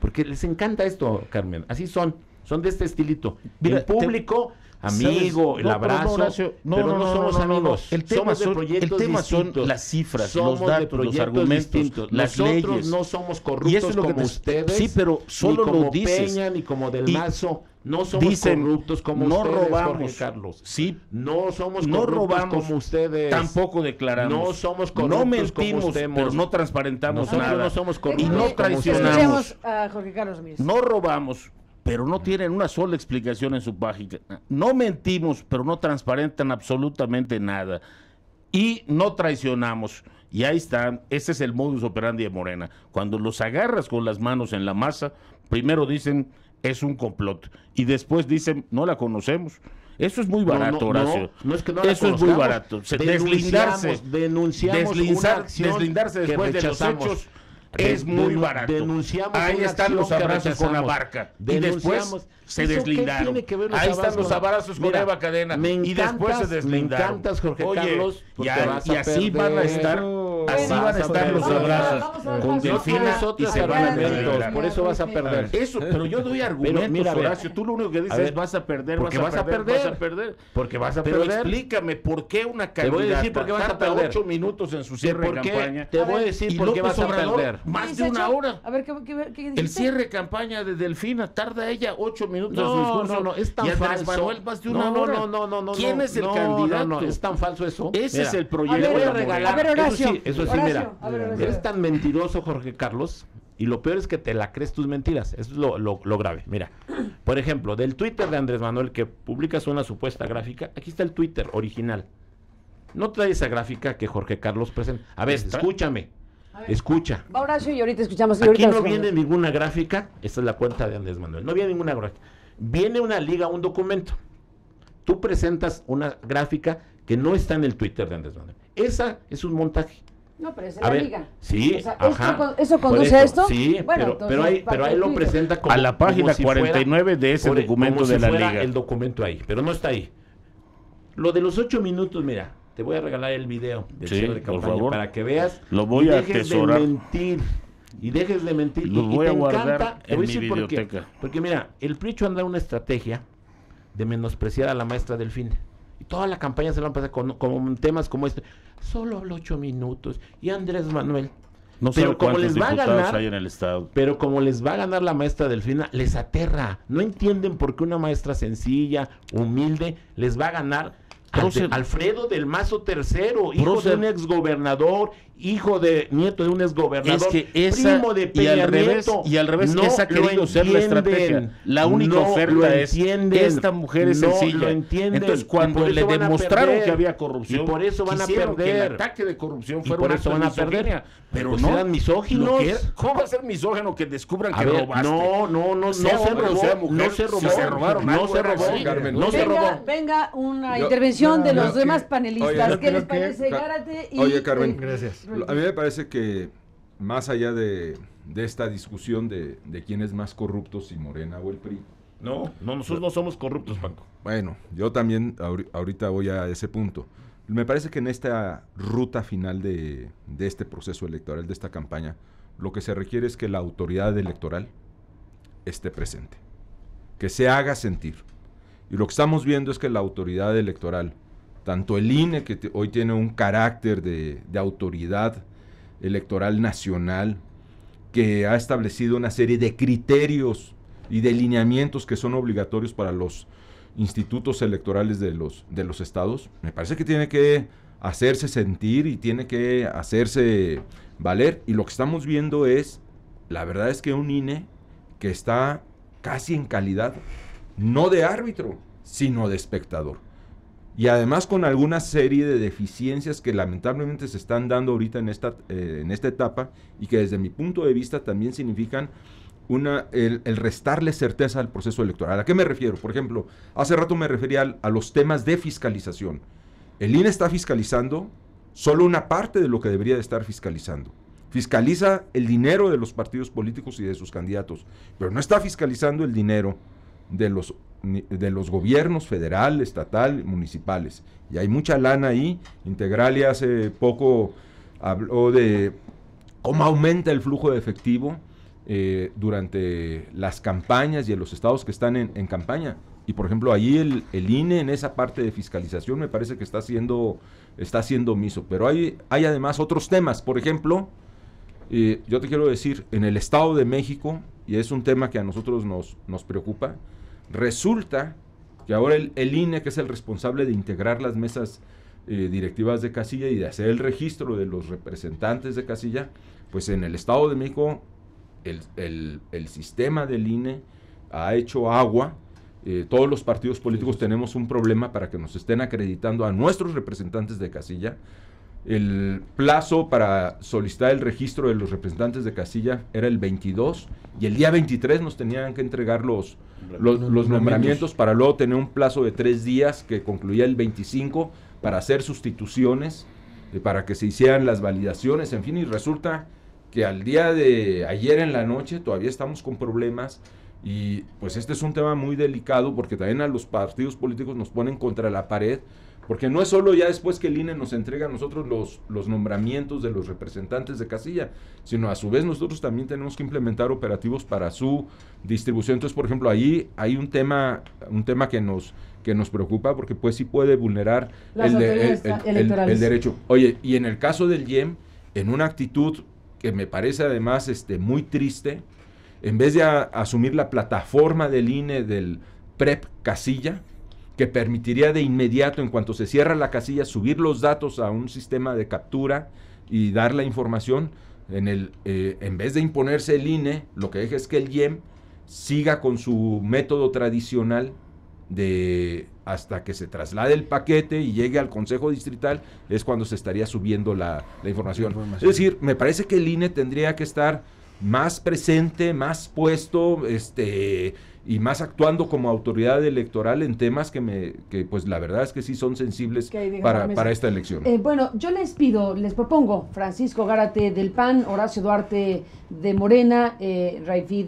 Porque les encanta esto, Carmen. Así son. Son de este estilito. el público amigo, el abrazo. Pero no, no, somos amigos. El tema, son, el tema son las cifras, los datos, los argumentos, las Nosotros leyes. no somos corruptos como ustedes. Sí, pero solo ni como lo dices. Peña, ni como Del Mazo. No somos corruptos como no ustedes, robamos, Jorge Carlos. Sí, no somos corruptos como ustedes. Tampoco declaramos. No somos corruptos no mentimos, como pero no transparentamos nada. no somos corruptos. Y no traicionamos. No robamos, pero no tienen una sola explicación en su página. No mentimos, pero no transparentan absolutamente nada. Y no traicionamos. Y ahí está, ese es el modus operandi de Morena. Cuando los agarras con las manos en la masa, primero dicen es un complot y después dicen no la conocemos. Eso es muy barato, Horacio. Eso es muy barato. deslindarse, deslindarse después de los hechos es muy barato. Denunciamos Ahí están los abrazos con la barca. Y después se deslindaron. Ahí están los abrazos con Eva Cadena. y después se deslindaron. Me Jorge Carlos. Y, así van a estar. Así van a estar los abrazos con Delfina y se van a Por eso vas a perder. Eso, pero yo doy argumentos, mira, Horacio. Tú lo único que dices es vas a perder, porque vas a perder, Porque vas a perder. explícame por qué una candidata. Te voy a decir por qué vas a perder. 8 minutos en su cierre de campaña. Te voy a decir por qué vas a perder. Más de una hora. A ver, ¿qué, El cierre de campaña de Delfina, tarda ella ocho minutos no, No, no, es tan falso. Manuel, No, no, no, no. ¿Quién es el candidato? es tan falso eso. Ese es el proyecto. A ver, A Eso sí, eso mira. Eres tan mentiroso, Jorge Carlos, y lo peor es que te la crees tus mentiras. Eso es lo, lo, grave. Mira, por ejemplo, del Twitter de Andrés Manuel que publicas una supuesta gráfica, aquí está el Twitter original. No trae esa gráfica que Jorge Carlos presenta. A ver, escúchame. Escucha. ahorita escuchamos. Aquí no viene ninguna gráfica. Esta es la cuenta de Andrés Manuel. No viene ninguna gráfica. Viene una liga, un documento. Tú presentas una gráfica que no está en el Twitter de Andrés Manuel. Esa es un montaje. No, pero es la liga. Sí, ¿Eso conduce a esto? Sí, bueno, pero, pero, ahí, lo presenta como. A la página 49 de ese documento de la liga. El documento ahí, pero no está ahí. Lo de los ocho minutos, mira, te voy a regalar el video del de campaña por favor. para que veas. Lo voy y a dejes De mentir. Y dejes de mentir. Lo voy a guardar en mi biblioteca. Porque, mira, el Pricho anda una estrategia de menospreciar a la maestra Delfina. Y toda la campaña se la han pasado con, con, temas como este. Solo hablo ocho minutos. Y Andrés Manuel. No sé sabe les va a ganar, hay en el estado. Pero como les va a ganar la maestra Delfina, les aterra. No entienden por qué una maestra sencilla, humilde, les va a ganar Alfredo del Mazo tercero, hijo de un exgobernador, hijo de nieto de un ex es que primo de Peña y al revés, y al revés no esa ha querido ser la estrategia. La única no oferta es esta mujer es no sencilla. Entonces cuando le demostraron que había corrupción, y por eso van a perder el ataque de corrupción fue por eso van a perder, pero pues no eran misóginos. ¿Cómo va a ser misógeno que descubran que robaste? No, no, no, no, se robó, no se robaron, no se robó, no se Venga una intervención de los demás panelistas, ¿qué les parece? Oye, Carmen, gracias. A mí me parece que más allá de, esta discusión de, quién es más corrupto, si Morena o el PRI. No, no nosotros no somos corruptos, Paco. Bueno, yo también ahorita voy a ese punto. Me parece que en esta ruta final de, de este proceso electoral, de esta campaña, lo que se requiere es que la autoridad electoral esté presente, que se haga sentir. Y lo que estamos viendo es que la autoridad electoral tanto el INE, que hoy tiene un carácter de, de autoridad electoral nacional, que ha establecido una serie de criterios y de lineamientos que son obligatorios para los institutos electorales de los, de los estados, me parece que tiene que hacerse sentir y tiene que hacerse valer. Y lo que estamos viendo es, la verdad es que un INE que está casi en calidad, no de árbitro, sino de espectador y además con alguna serie de deficiencias que lamentablemente se están dando ahorita en esta, eh, en esta etapa y que desde mi punto de vista también significan una, el, restarle certeza al proceso electoral. ¿A qué me refiero? Por ejemplo, hace rato me refería a los temas de fiscalización. El INE está fiscalizando solo una parte de lo que debería de estar fiscalizando. Fiscaliza el dinero de los partidos políticos y de sus candidatos, pero no está fiscalizando el dinero de los de los gobiernos federal, estatal, municipales. Y hay mucha lana ahí. Integralia hace poco habló de cómo aumenta el flujo de efectivo eh, durante las campañas y en los estados que están en, campaña. Y por ejemplo, ahí el, INE en esa parte de fiscalización me parece que está siendo está omiso. Pero hay, hay además otros temas. Por ejemplo, eh, yo te quiero decir, en el Estado de México, y es un tema que a nosotros nos, nos preocupa, Resulta que ahora el, INE, que es el responsable de integrar las mesas eh, directivas de casilla y de hacer el registro de los representantes de casilla, pues en el Estado de México el, sistema del INE ha hecho agua. Eh, todos los partidos políticos tenemos un problema para que nos estén acreditando a nuestros representantes de casilla el plazo para solicitar el registro de los representantes de casilla era el 22 y el día 23 nos tenían que entregar los, los, nombramientos para luego tener un plazo de tres días que concluía el 25 para hacer sustituciones, eh, para que se hicieran las validaciones, en fin, y resulta que al día de ayer en la noche todavía estamos con problemas y pues este es un tema muy delicado porque también a los partidos políticos nos ponen contra la pared porque no es solo ya después que el INE nos entrega a nosotros los, los nombramientos de los representantes de casilla, sino a su vez nosotros también tenemos que implementar operativos para su distribución. Entonces, por ejemplo, ahí hay un tema, un tema que nos, que nos preocupa porque pues sí puede vulnerar el, derecho. Oye, y en el caso del IEM, en una actitud que me parece además este, muy triste, en vez de asumir la plataforma del INE del PREP casilla, que permitiría de inmediato, en cuanto se cierra la casilla, subir los datos a un sistema de captura y dar la información. En, el, eh, en vez de imponerse el INE, lo que deja es que el IEM siga con su método tradicional de hasta que se traslade el paquete y llegue al Consejo Distrital, es cuando se estaría subiendo la, información. Es decir, me parece que el INE tendría que estar más presente, más puesto, este, y más actuando como autoridad electoral en temas que me, que pues la verdad es que sí son sensibles para, para, esta elección. Eh, bueno, yo les pido, les propongo, Francisco Gárate del PAN, Horacio Duarte de Morena, eh, Royfi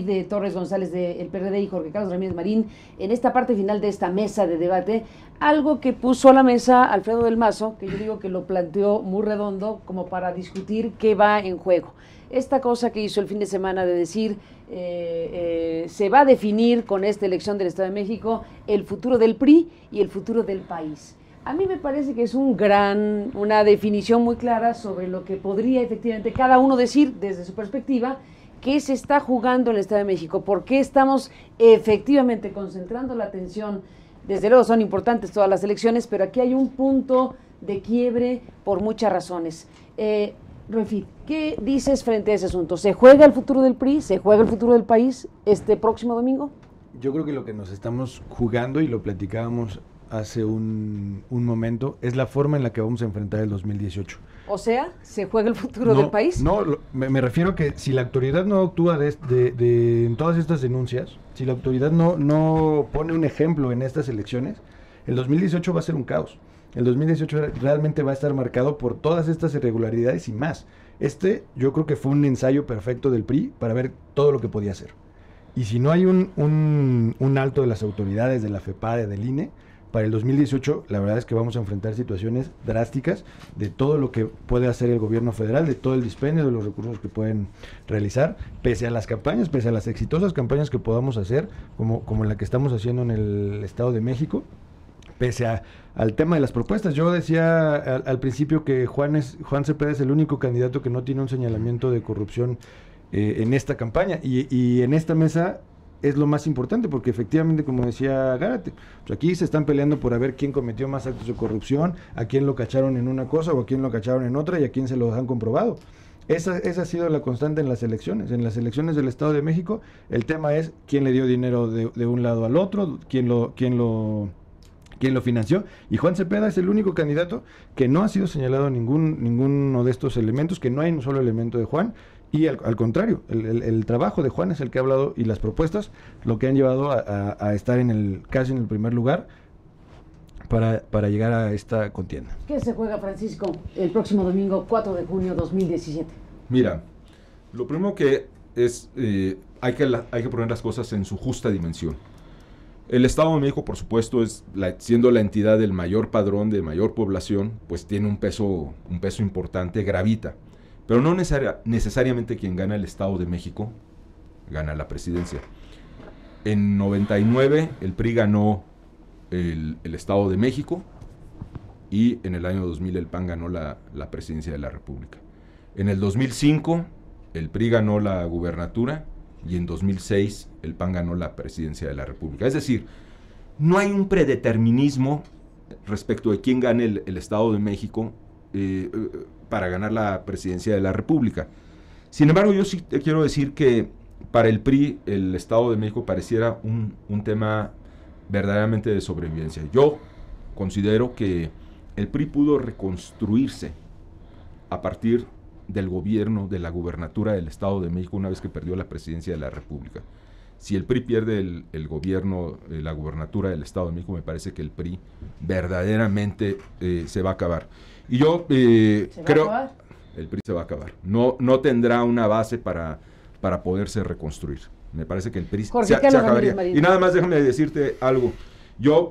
de Torres González del PRD y Jorge Carlos Ramírez Marín, en esta parte final de esta mesa de debate, algo que puso a la mesa Alfredo del Mazo, que yo digo que lo planteó muy redondo como para discutir qué va en juego esta cosa que hizo el fin de semana de decir eh, eh, se va a definir con esta elección del Estado de México el futuro del PRI y el futuro del país. A mí me parece que es un gran, una definición muy clara sobre lo que podría efectivamente cada uno decir desde su perspectiva qué se está jugando en el Estado de México, por qué estamos efectivamente concentrando la atención. Desde luego son importantes todas las elecciones, pero aquí hay un punto de quiebre por muchas razones. Eh, Refit, ¿qué dices frente a ese asunto? ¿Se juega el futuro del PRI? ¿Se juega el futuro del país este próximo domingo? Yo creo que lo que nos estamos jugando y lo platicábamos hace un, momento es la forma en la que vamos a enfrentar el 2018. O sea, ¿se juega el futuro del país? No, me, refiero a que si la autoridad no actúa de, en todas estas denuncias, si la autoridad no, no pone un ejemplo en estas elecciones, el 2018 va a ser un caos el 2018 realmente va a estar marcado por todas estas irregularidades y más. Este yo creo que fue un ensayo perfecto del PRI para ver todo lo que podía hacer. Y si no hay un, un, alto de las autoridades, de la FEPADE, del INE, para el 2018 la verdad es que vamos a enfrentar situaciones drásticas de todo lo que puede hacer el gobierno federal, de todo el dispendio de los recursos que pueden realizar, pese a las campañas, pese a las exitosas campañas que podamos hacer, como, como la que estamos haciendo en el Estado de México, pese al tema de las propuestas. Yo decía al, principio que Juan, es, Juan Cepeda es el único candidato que no tiene un señalamiento de corrupción eh, en esta campaña y, y, en esta mesa es lo más importante porque efectivamente, como decía Gárate, aquí se están peleando por a ver quién cometió más actos de corrupción, a quién lo cacharon en una cosa o a quién lo cacharon en otra y a quién se lo han comprobado. Esa, esa, ha sido la constante en las elecciones. En las elecciones del Estado de México, el tema es quién le dio dinero de, de un lado al otro, quién lo, quién lo Quién lo financió. Y Juan Cepeda es el único candidato que no ha sido señalado ningún, ninguno de estos elementos, que no hay un solo elemento de Juan. Y al, contrario, el, trabajo de Juan es el que ha hablado y las propuestas lo que han llevado a, estar en el casi en el primer lugar para, llegar a esta contienda. ¿Qué se juega, Francisco, el próximo domingo 4 de junio 2017? Mira, lo primero que es, eh, hay, que hay que poner las cosas en su justa dimensión. El Estado de México, por supuesto, es siendo la entidad del mayor padrón, de mayor población, pues tiene un peso, un peso importante, gravita. Pero no necesariamente quien gana el Estado de México gana la presidencia. En 99 el PRI ganó el, Estado de México y en el año 2000 el PAN ganó la, la presidencia de la República. En el 2005 el PRI ganó la gubernatura y en 2006 el PAN ganó la presidencia de la República. Es decir, no hay un predeterminismo respecto de quién gane el, Estado de México eh, eh, para ganar la presidencia de la República. Sin embargo, yo sí quiero decir que para el PRI el Estado de México pareciera un, un tema verdaderamente de sobrevivencia. Yo considero que el PRI pudo reconstruirse a partir del gobierno, de la gubernatura del Estado de México una vez que perdió la presidencia de la República. Si el PRI pierde el, gobierno, eh, la gubernatura del Estado de México, me parece que el PRI verdaderamente eh, se va a acabar. Y yo eh, creo... El PRI se va a acabar. No, no tendrá una base para, para poderse reconstruir. Me parece que el PRI se, se acabaría. Y nada más déjame decirte algo. Yo,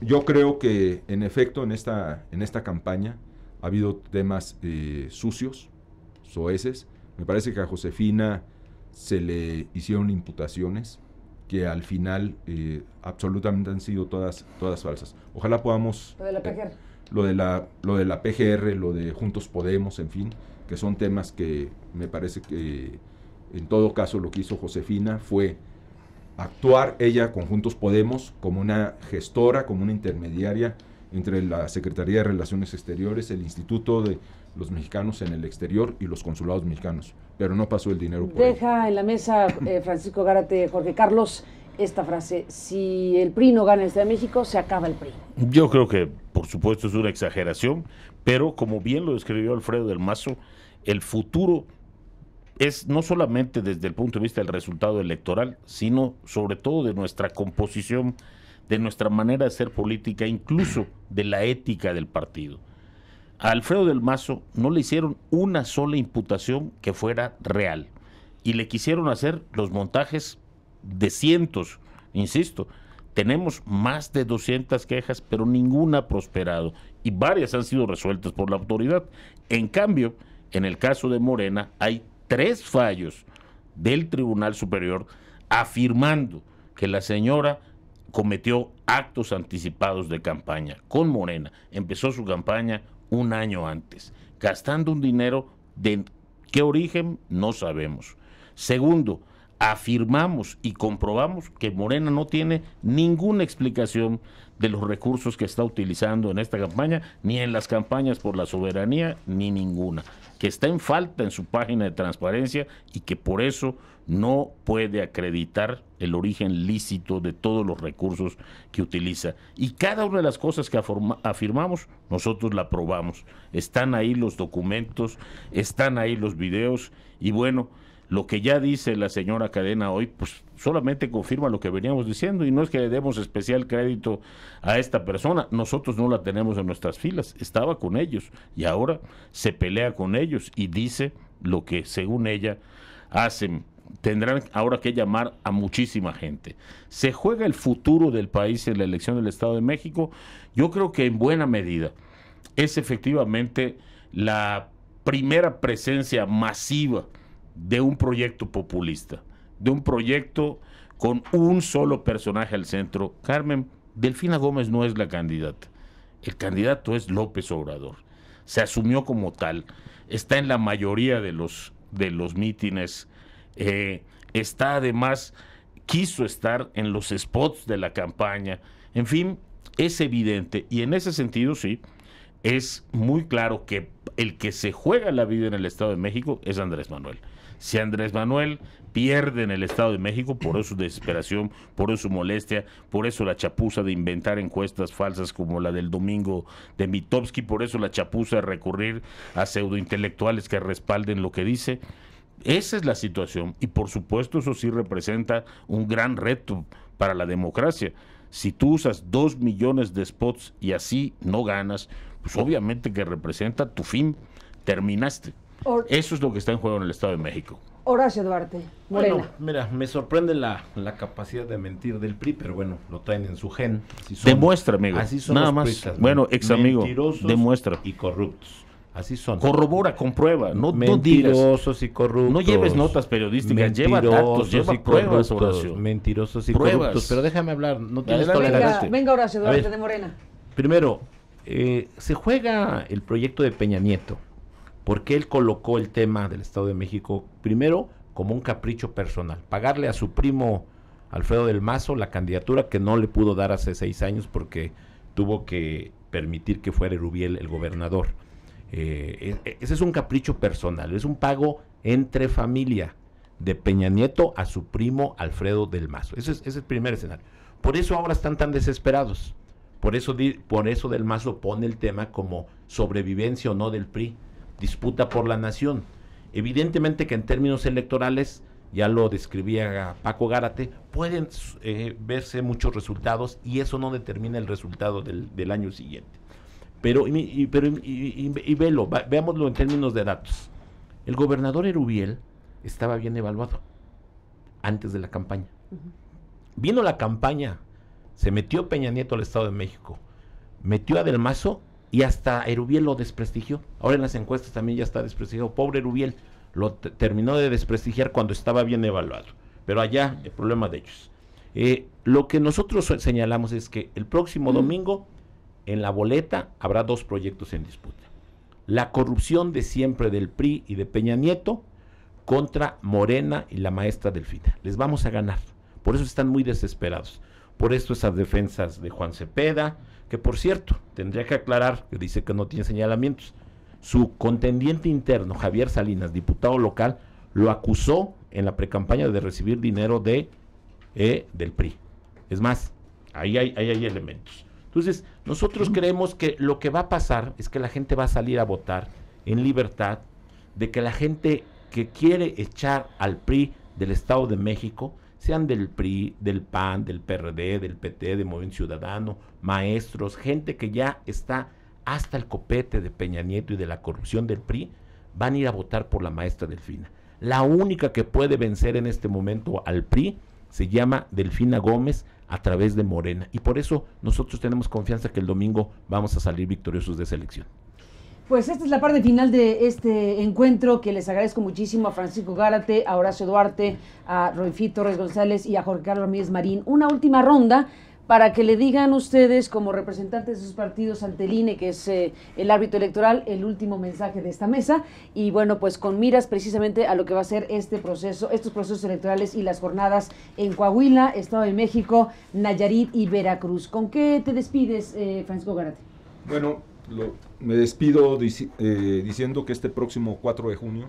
yo creo que, en efecto, en esta, en esta campaña ha habido temas eh, sucios, soeces. Me parece que a Josefina se le hicieron imputaciones que al final eh, absolutamente han sido todas, todas falsas. Ojalá podamos... Lo de la eh, PGR. lo, de la, lo de la PGR, lo de Juntos Podemos, en fin, que son temas que me parece que en todo caso lo que hizo Josefina fue actuar ella con Juntos Podemos como una gestora, como una intermediaria entre la Secretaría de Relaciones Exteriores, el Instituto de los Mexicanos en el Exterior y los consulados mexicanos, pero no pasó el dinero Deja en la mesa eh, Francisco Gárate, Jorge Carlos, esta frase, si el PRI no gana el de México, se acaba el PRI. Yo creo que, por supuesto, es una exageración, pero como bien lo describió Alfredo del Mazo, el futuro es no solamente desde el punto de vista del resultado electoral, sino sobre todo de nuestra composición de nuestra manera de ser política, incluso de la ética del partido. A Alfredo del Mazo no le hicieron una sola imputación que fuera real y le quisieron hacer los montajes de cientos, insisto. Tenemos más de 200 quejas, pero ninguna ha prosperado y varias han sido resueltas por la autoridad. En cambio, en el caso de Morena hay tres fallos del Tribunal Superior afirmando que la señora cometió actos anticipados de campaña con Morena. Empezó su campaña un año antes, gastando un dinero de qué origen no sabemos. Segundo, afirmamos y comprobamos que Morena no tiene ninguna explicación de los recursos que está utilizando en esta campaña, ni en las campañas por la soberanía, ni ninguna, que está en falta en su página de transparencia y que por eso no puede acreditar el origen lícito de todos los recursos que utiliza. Y cada una de las cosas que afirmamos, nosotros la probamos. Están ahí los documentos, están ahí los videos y bueno, lo que ya dice la señora Cadena hoy, pues solamente confirma lo que veníamos diciendo y no es que le demos especial crédito a esta persona, nosotros no la tenemos en nuestras filas, estaba con ellos y ahora se pelea con ellos y dice lo que según ella hacen. Tendrán ahora que llamar a muchísima gente. ¿Se juega el futuro del país en la elección del Estado de México? Yo creo que en buena medida es efectivamente la primera presencia masiva de un proyecto populista, de un proyecto con un solo personaje al centro. Carmen, Delfina Gómez no es la candidata. El candidato es López Obrador. Se asumió como tal. Está en la mayoría de los, de los mítines. Eh, está además, quiso estar en los spots de la campaña. En fin, es evidente. Y en ese sentido, sí, es muy claro que el que se juega la vida en el Estado de México es Andrés Manuel. Si Andrés Manuel pierde en el Estado de México, por eso su desesperación, por eso su molestia, por eso la chapuza de inventar encuestas falsas como la del domingo de Mitowski, por eso la chapuza de recurrir a pseudointelectuales que respalden lo que dice. Esa es la situación y por supuesto eso sí representa un gran reto para la democracia. Si tú usas dos millones de spots y así no ganas, pues obviamente que representa tu fin, terminaste. Eso es lo que está en juego en el Estado de México. Horacio Duarte, Morena. mira, me sorprende la, capacidad de mentir del PRI, pero bueno, lo traen en su gen. demuestra, amigo. Así son Nada más. bueno, ex amigo. Demuestra. Y corruptos. Así son. Corrobora, comprueba. No, mentirosos y corruptos. No lleves notas periodísticas, lleva datos, lleva y pruebas, Horacio. Mentirosos y corruptos. Pero déjame hablar, no tienes Venga, venga, Horacio Duarte de Morena. Primero, eh, se juega el proyecto de Peña Nieto porque él colocó el tema del Estado de México primero como un capricho personal, pagarle a su primo Alfredo del Mazo la candidatura que no le pudo dar hace seis años porque tuvo que permitir que fuera Rubiel el gobernador. Eh, e, ese es un capricho personal, es un pago entre familia de Peña Nieto a su primo Alfredo del Mazo. Ese es, ese es el primer escenario. Por eso ahora están tan desesperados. Por eso, por eso del Mazo pone el tema como sobrevivencia o no del PRI disputa por la nación. Evidentemente que en términos electorales, ya lo describía Paco Gárate, pueden eh, verse muchos resultados y eso no determina el resultado del, año siguiente. Pero, y, veámoslo en términos de datos. El gobernador Erubiel estaba bien evaluado antes de la campaña. Vino la campaña, se metió Peña Nieto al Estado de México, metió a Del Mazo y hasta Erubiel lo desprestigió. Ahora en las encuestas también ya está desprestigiado. Pobre Erubiel, lo terminó de desprestigiar cuando estaba bien evaluado. Pero allá el problema de ellos. Eh, lo que nosotros señalamos es que el próximo domingo en la boleta habrá dos proyectos en disputa. La corrupción de siempre del PRI y de Peña Nieto contra Morena y la maestra Delfina. Les vamos a ganar. Por eso están muy desesperados. Por esto esas defensas de Juan Cepeda, que por cierto, tendría que aclarar que dice que no tiene señalamientos. Su contendiente interno, Javier Salinas, diputado local, lo acusó en la precampaña de recibir dinero de eh, del PRI. Es más, ahí hay, ahí hay elementos. Entonces, nosotros creemos que lo que va a pasar es que la gente va a salir a votar en libertad, de que la gente que quiere echar al PRI del Estado de México sean del PRI, del PAN, del PRD, del PT, de Movimiento Ciudadano, maestros, gente que ya está hasta el copete de Peña Nieto y de la corrupción del PRI, van a ir a votar por la maestra Delfina. La única que puede vencer en este momento al PRI se llama Delfina Gómez a través de Morena. Y por eso nosotros tenemos confianza que el domingo vamos a salir victoriosos de esa elección. Pues esta es la parte final de este encuentro que les agradezco muchísimo a Francisco Gárate, a Horacio Duarte, a Roifí Torres González y a Jorge Carlos Ramírez Marín. Una última ronda para que le digan ustedes, como representantes de sus partidos ante el INE, que es eh, el árbitro electoral, el último mensaje de esta mesa. Y bueno, pues con miras precisamente a lo que va a ser este proceso, estos procesos electorales y las jornadas en Coahuila, Estado de México, Nayarit y Veracruz. ¿Con qué te despides, eh, Francisco Gárate? Bueno, me despido eh, diciendo que este próximo 4 de junio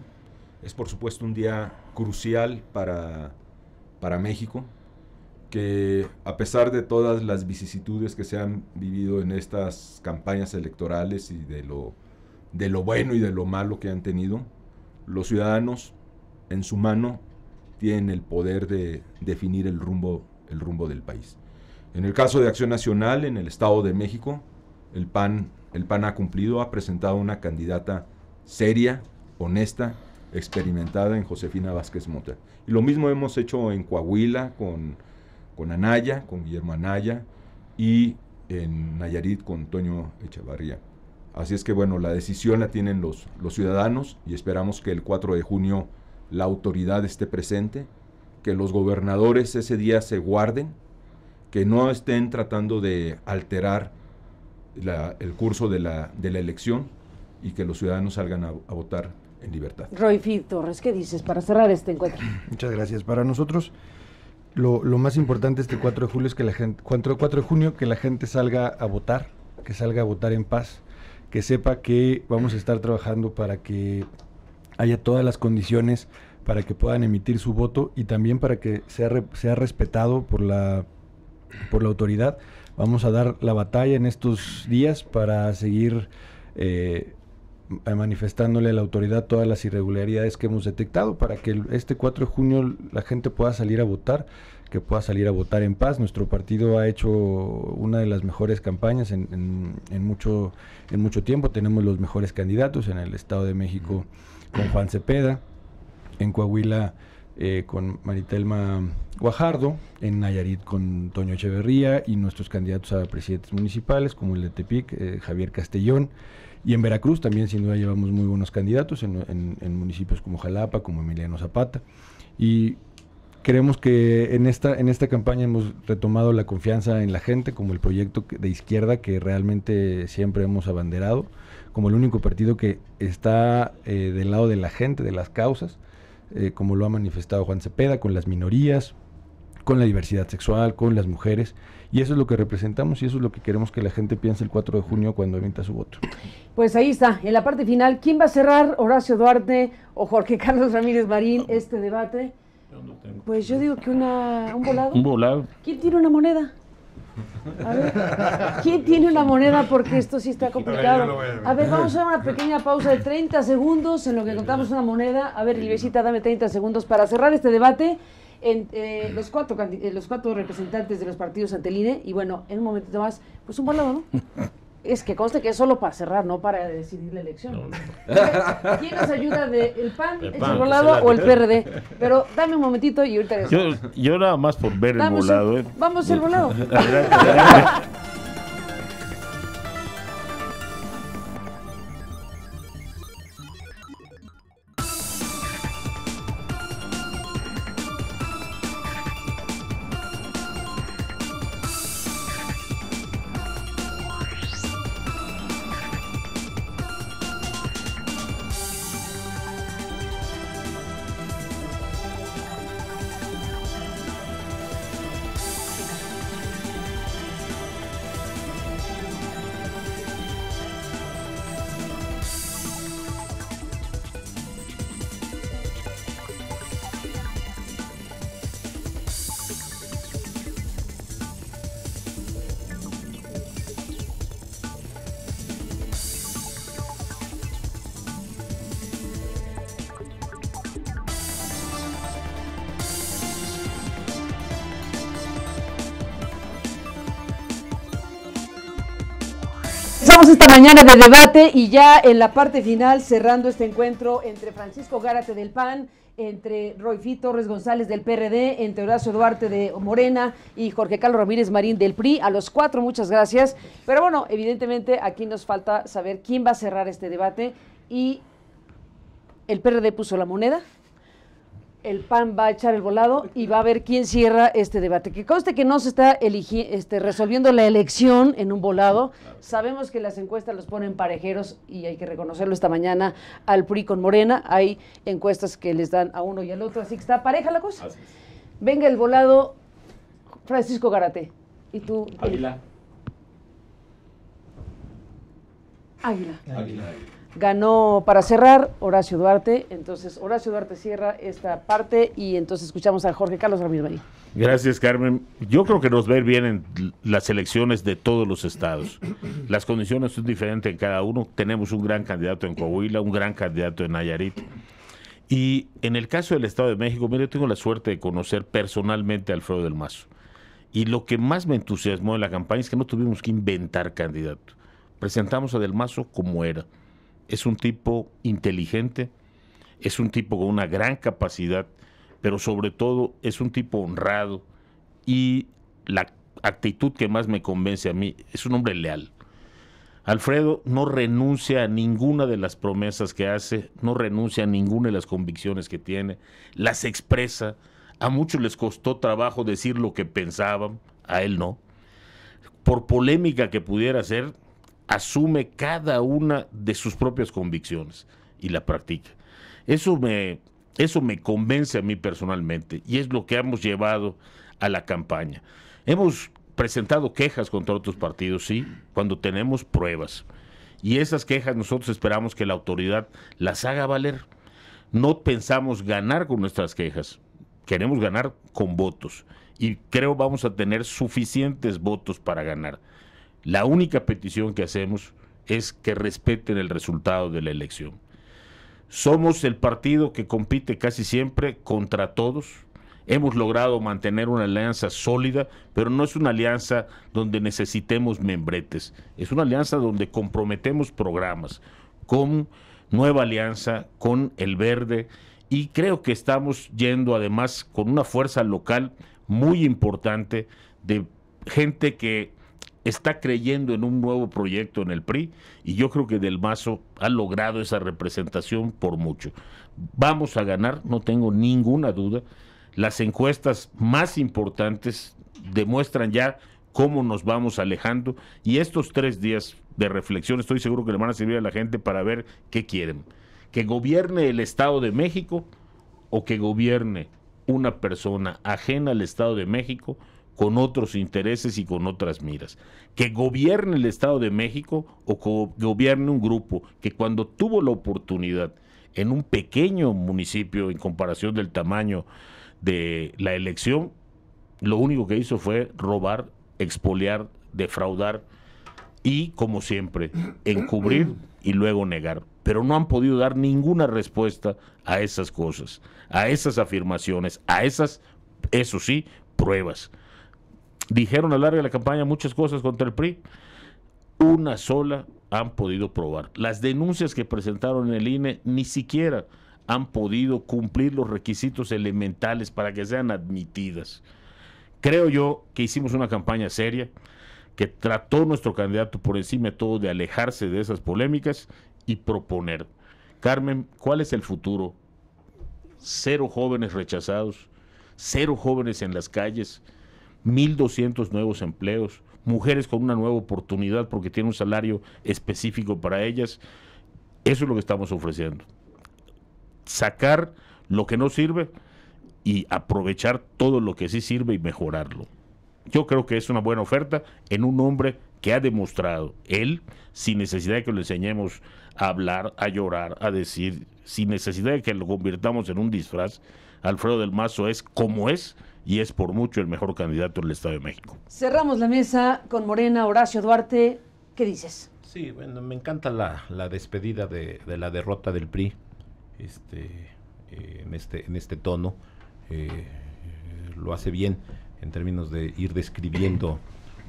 es por supuesto un día crucial para, para México, que a pesar de todas las vicisitudes que se han vivido en estas campañas electorales y de lo, de lo bueno y de lo malo que han tenido, los ciudadanos en su mano tienen el poder de definir el rumbo, el rumbo del país. En el caso de Acción Nacional, en el Estado de México, el PAN el PAN ha cumplido, ha presentado una candidata seria, honesta, experimentada en Josefina Vázquez Mota. Y lo mismo hemos hecho en Coahuila con, Anaya, con Guillermo Anaya, y en Nayarit con Toño Echevarría. Así es que bueno, la decisión la tienen los, los ciudadanos y esperamos que el 4 de junio la autoridad esté presente, que los gobernadores ese día se guarden, que no estén tratando de alterar el curso de la, de la elección y que los ciudadanos salgan a, votar en libertad. Roy Fid Torres, ¿qué dices para cerrar este encuentro? Muchas gracias. Para nosotros, lo, más importante este 4 de julio es que la gente, 4 de junio, que la gente salga a votar, que salga a votar en paz, que sepa que vamos a estar trabajando para que haya todas las condiciones para que puedan emitir su voto y también para que sea, sea respetado por la, por la autoridad vamos a dar la batalla en estos días para seguir eh, manifestándole a la autoridad todas las irregularidades que hemos detectado para que este 4 de junio la gente pueda salir a votar, que pueda salir a votar en paz. Nuestro partido ha hecho una de las mejores campañas en, mucho, en mucho tiempo. Tenemos los mejores candidatos en el Estado de México con Juan Cepeda, en Coahuila eh, con Maritelma Guajardo, en Nayarit con Toño Echeverría y nuestros candidatos a presidentes municipales, como el de Tepic, eh, Javier Castellón. Y en Veracruz también, sin duda, llevamos muy buenos candidatos en, municipios como Jalapa, como Emiliano Zapata. Y creemos que en esta, en esta campaña hemos retomado la confianza en la gente como el proyecto de izquierda que realmente siempre hemos abanderado, como el único partido que está eh, del lado de la gente, de las causas, eh, como lo ha manifestado Juan Cepeda, con las minorías, con la diversidad sexual, con las mujeres. Y eso es lo que representamos y eso es lo que queremos que la gente piense el 4 de junio cuando emita su voto. Pues ahí está, en la parte final, ¿quién va a cerrar, Horacio Duarte o Jorge Carlos Ramírez Marín, este debate? Pues yo digo que una, un volado. Un volado. ¿Quién tiene una moneda? A ver, ¿quién tiene una moneda? Porque esto sí está complicado. A ver, vamos a una pequeña pausa de 30 segundos en lo que contamos una moneda. A ver, Libesita, dame 30 segundos para cerrar este debate. En, eh, los, cuatro, eh, los cuatro representantes de los partidos ante el INE. Y bueno, en un momentito más, pues un balón ¿no? Es que conste que es solo para cerrar, no para decidir la elección. ¿Quién nos ayuda de el PAN, el, pan, o el PRD? Pero dame un momentito y ahorita... Yo, yo nada más por ver el volado. eh. Vamos el volado. mañana de debate y ya en la parte final cerrando este encuentro entre Francisco Gárate del PAN, entre Royfi Torres González del PRD, entre Horacio Duarte de Morena y Jorge Carlos Ramírez Marín del PRI. A los cuatro, muchas gracias. Pero bueno, evidentemente aquí nos falta saber quién va a cerrar este debate y el PRD puso la moneda el PAN va a echar el volado y va a ver quién cierra este debate. Que conste que no se está este, resolviendo la elección en un volado. Sabemos que las encuestas los ponen parejeros y hay que reconocerlo esta mañana al PRI con Morena. Hay encuestas que les dan a uno y al otro, así que está pareja la cosa. Venga el volado, Francisco Garate. Y tú. Águila. Águila. Águila ganó para cerrar Horacio Duarte. Entonces, Horacio Duarte cierra esta parte y entonces escuchamos a Jorge Carlos Ramírez Marín. Gracias, Carmen. Yo creo que nos ver bien en las elecciones de todos los estados. Las condiciones son diferentes en cada uno. Tenemos un gran candidato en Coahuila, un gran candidato en Nayarit. Y en el caso del Estado de México, mire, yo tengo la suerte de conocer personalmente a Alfredo del Mazo. Y lo que más me entusiasmó en la campaña es que no tuvimos que inventar candidato. Presentamos a Del Mazo como era es un tipo inteligente, es un tipo con una gran capacidad, pero sobre todo es un tipo honrado y la actitud que más me convence a mí es un hombre leal. Alfredo no renuncia a ninguna de las promesas que hace, no renuncia a ninguna de las convicciones que tiene, las expresa. A muchos les costó trabajo decir lo que pensaban, a él no. Por polémica que pudiera ser, asume cada una de sus propias convicciones y la practica. Eso me, eso me convence a mí personalmente y es lo que hemos llevado a la campaña. Hemos presentado quejas contra otros partidos, sí, cuando tenemos pruebas. Y esas quejas nosotros esperamos que la autoridad las haga valer. No pensamos ganar con nuestras quejas, queremos ganar con votos. Y creo vamos a tener suficientes votos para ganar. La única petición que hacemos es que respeten el resultado de la elección. Somos el partido que compite casi siempre contra todos. Hemos logrado mantener una alianza sólida, pero no es una alianza donde necesitemos membretes. Es una alianza donde comprometemos programas con Nueva Alianza, con El Verde, y creo que estamos yendo además con una fuerza local muy importante de gente que está creyendo en un nuevo proyecto en el PRI y yo creo que Del Mazo ha logrado esa representación por mucho. Vamos a ganar, no tengo ninguna duda. Las encuestas más importantes demuestran ya cómo nos vamos alejando y estos tres días de reflexión estoy seguro que le van a servir a la gente para ver qué quieren. Que gobierne el Estado de México o que gobierne una persona ajena al Estado de México con otros intereses y con otras miras. Que gobierne el Estado de México o que gobierne un grupo que cuando tuvo la oportunidad en un pequeño municipio en comparación del tamaño de la elección, lo único que hizo fue robar, expoliar, defraudar y, como siempre, encubrir y luego negar. Pero no han podido dar ninguna respuesta a esas cosas, a esas afirmaciones, a esas, eso sí, pruebas. Dijeron a lo largo de la campaña muchas cosas contra el PRI. Una sola han podido probar. Las denuncias que presentaron en el INE ni siquiera han podido cumplir los requisitos elementales para que sean admitidas. Creo yo que hicimos una campaña seria, que trató nuestro candidato por encima de todo de alejarse de esas polémicas y proponer. Carmen, ¿cuál es el futuro? Cero jóvenes rechazados, cero jóvenes en las calles, 1.200 nuevos empleos, mujeres con una nueva oportunidad porque tienen un salario específico para ellas. Eso es lo que estamos ofreciendo. Sacar lo que no sirve y aprovechar todo lo que sí sirve y mejorarlo. Yo creo que es una buena oferta en un hombre que ha demostrado él, sin necesidad de que le enseñemos a hablar, a llorar, a decir, sin necesidad de que lo convirtamos en un disfraz, Alfredo del Mazo es como es y es por mucho el mejor candidato del Estado de México. Cerramos la mesa con Morena, Horacio Duarte. ¿Qué dices? Sí, bueno, me encanta la, despedida de, la derrota del PRI este, eh, en, este, en este tono. Eh, lo hace bien en términos de ir describiendo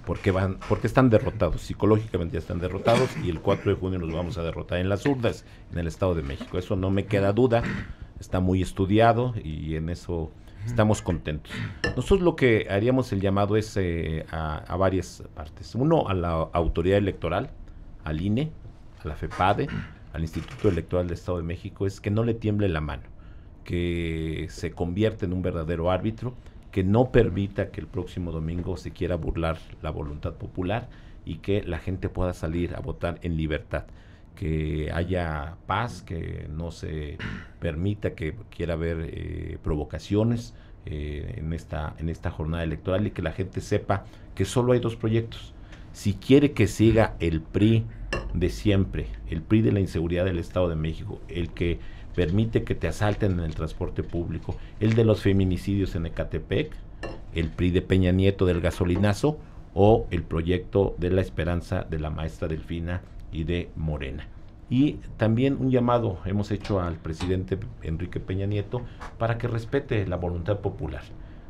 por qué, van, por qué están derrotados. Psicológicamente ya están derrotados y el 4 de junio nos vamos a derrotar en las urdas en el Estado de México. Eso no me queda duda. Está muy estudiado y en eso estamos contentos. Nosotros lo que haríamos el llamado es eh, a, a, varias partes. Uno, a la autoridad electoral, al INE, a la FEPADE, al Instituto Electoral del Estado de México, es que no le tiemble la mano, que se convierta en un verdadero árbitro, que no permita que el próximo domingo se quiera burlar la voluntad popular y que la gente pueda salir a votar en libertad que haya paz, que no se permita que quiera haber eh, provocaciones eh, en, esta, en esta jornada electoral y que la gente sepa que solo hay dos proyectos. Si quiere que siga el PRI de siempre, el PRI de la inseguridad del Estado de México, el que permite que te asalten en el transporte público, el de los feminicidios en Ecatepec, el PRI de Peña Nieto del gasolinazo o el proyecto de la esperanza de la maestra Delfina y de Morena. Y también un llamado hemos hecho al presidente Enrique Peña Nieto para que respete la voluntad popular.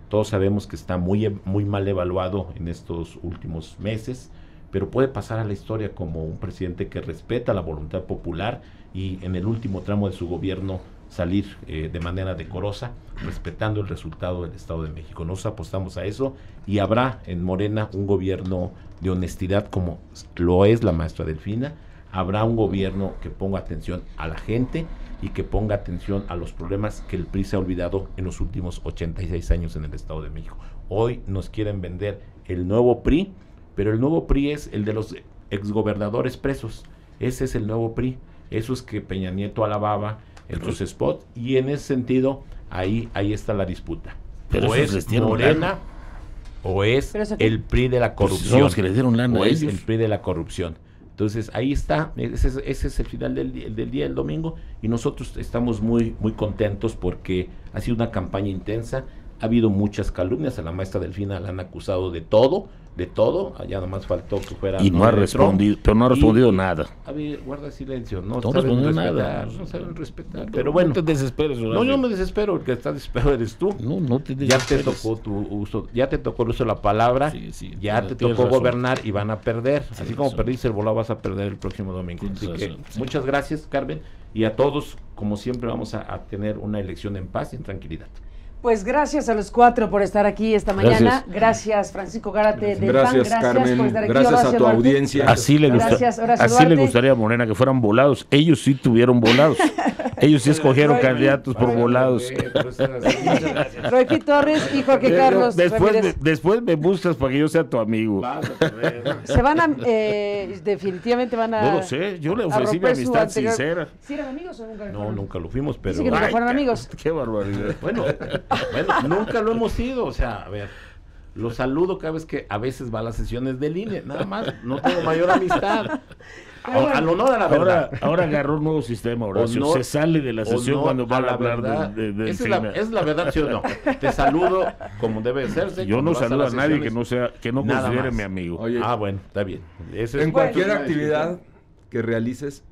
Todos sabemos que está muy, muy mal evaluado en estos últimos meses, pero puede pasar a la historia como un presidente que respeta la voluntad popular y en el último tramo de su gobierno salir eh, de manera decorosa, respetando el resultado del Estado de México. Nos apostamos a eso y habrá en Morena un gobierno de honestidad como lo es la maestra Delfina, habrá un gobierno que ponga atención a la gente y que ponga atención a los problemas que el PRI se ha olvidado en los últimos 86 años en el Estado de México. Hoy nos quieren vender el nuevo PRI, pero el nuevo PRI es el de los exgobernadores presos. Ese es el nuevo PRI. Eso es que Peña Nieto alababa, en sus spot y en ese sentido ahí ahí está la disputa. Pero es Morena o es el PRI de la pues corrupción. o es el PRI de la corrupción. Entonces ahí está, ese es, el final del, día, del domingo, y nosotros estamos muy, muy contentos porque ha sido una campaña intensa, ha habido muchas calumnias, a la maestra Delfina la han acusado de todo, de todo, allá ah, nomás faltó que fuera... Y no ha respondido, pero no ha respondido nada. A ver, guarda silencio, no, no saben respetar, nada. no saben respetar, pero, bueno. No te desesperes. No, yo me desespero, el que está desesperado eres tú. No, no te desesperes. Ya te tocó tu uso, ya te tocó el uso de la palabra, ya te tocó gobernar y van a perder. Así como perdiste el volado, vas a perder el próximo domingo. Así que muchas gracias, Carmen, y a todos, como siempre, vamos a tener una elección en paz y en tranquilidad. Pues gracias a los cuatro por estar aquí esta mañana. Gracias, Francisco Gárate gracias. de gracias, Gracias Carmen. por estar aquí. Gracias a tu audiencia. Así le, así le gustaría a Morena que fueran volados. Ellos sí tuvieron volados. Ellos sí escogieron candidatos por volados. Rocky Torres y Jorge Carlos. Después me, después me buscas para que yo sea tu amigo. Se van a. Eh, definitivamente van a. No lo sé. Yo le ofrecí mi amistad sincera. ¿Sí eran amigos o nunca? No, nunca lo fuimos, pero. Sí, que fueron amigos. Qué barbaridad. Bueno. Bueno, nunca lo hemos sido, o sea, a ver. Lo saludo cada vez que a veces va a las sesiones del INE, nada más, no tengo mayor amistad. Ah, al honor a la verdad. Ahora, agarró un nuevo sistema, ahora se sale de la sesión cuando va a, hablar de, de, es, la, verdad, sí o no. Te saludo como debe ser. Yo no saludo a, nadie que no sea, que no considere mi amigo. ah, bueno, está bien. en cualquier actividad que realices,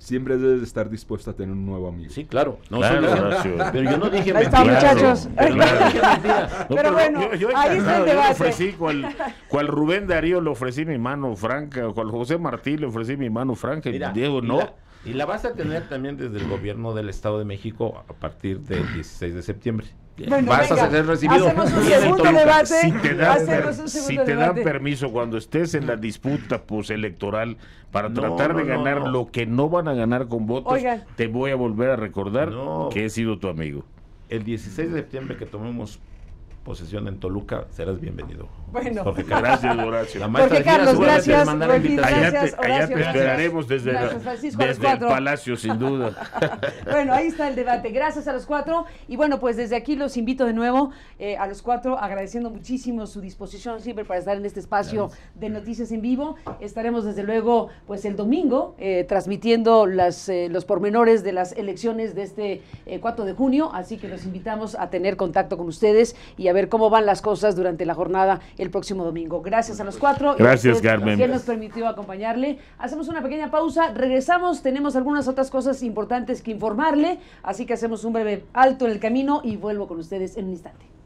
siempre debes estar dispuesto a tener un nuevo amigo. Sí, claro. No, sé Pero yo no dije mentiras. Ahí está, muchachos. Pero, bueno, yo, ahí está el debate. ofrecí, cual, Rubén Darío le ofrecí mi mano franca, cual José Martí le ofrecí mi mano franca, y Diego no. Y la vas a tener también desde el gobierno del Estado de México a partir del 16 de septiembre. vas a ser recibido. debate. Si te dan, permiso cuando estés en la disputa electoral para tratar de ganar lo que no van a ganar con votos, te voy a volver a recordar que he sido tu amigo. El 16 de septiembre que tomemos posesión en Toluca, serás bienvenido. Bueno. gracias, Horacio. La gracias. esperaremos desde, el Palacio, sin duda. bueno, ahí está el debate. Gracias a los cuatro. Y bueno, pues desde aquí los invito de nuevo eh, a los cuatro, agradeciendo muchísimo su disposición siempre para estar en este espacio de Noticias en Vivo. Estaremos desde luego, pues el domingo, eh, transmitiendo las, eh, los pormenores de las elecciones de este 4 de junio. Así que los invitamos a tener contacto con ustedes y a ver cómo van las cosas durante la jornada el próximo domingo. Gracias a los pues, cuatro. Gracias, este, Carmen. Que nos permitió acompañarle. Hacemos una pequeña pausa, regresamos, tenemos algunas otras cosas importantes que informarle, así que hacemos un breve alto en el camino y vuelvo con ustedes en un instante.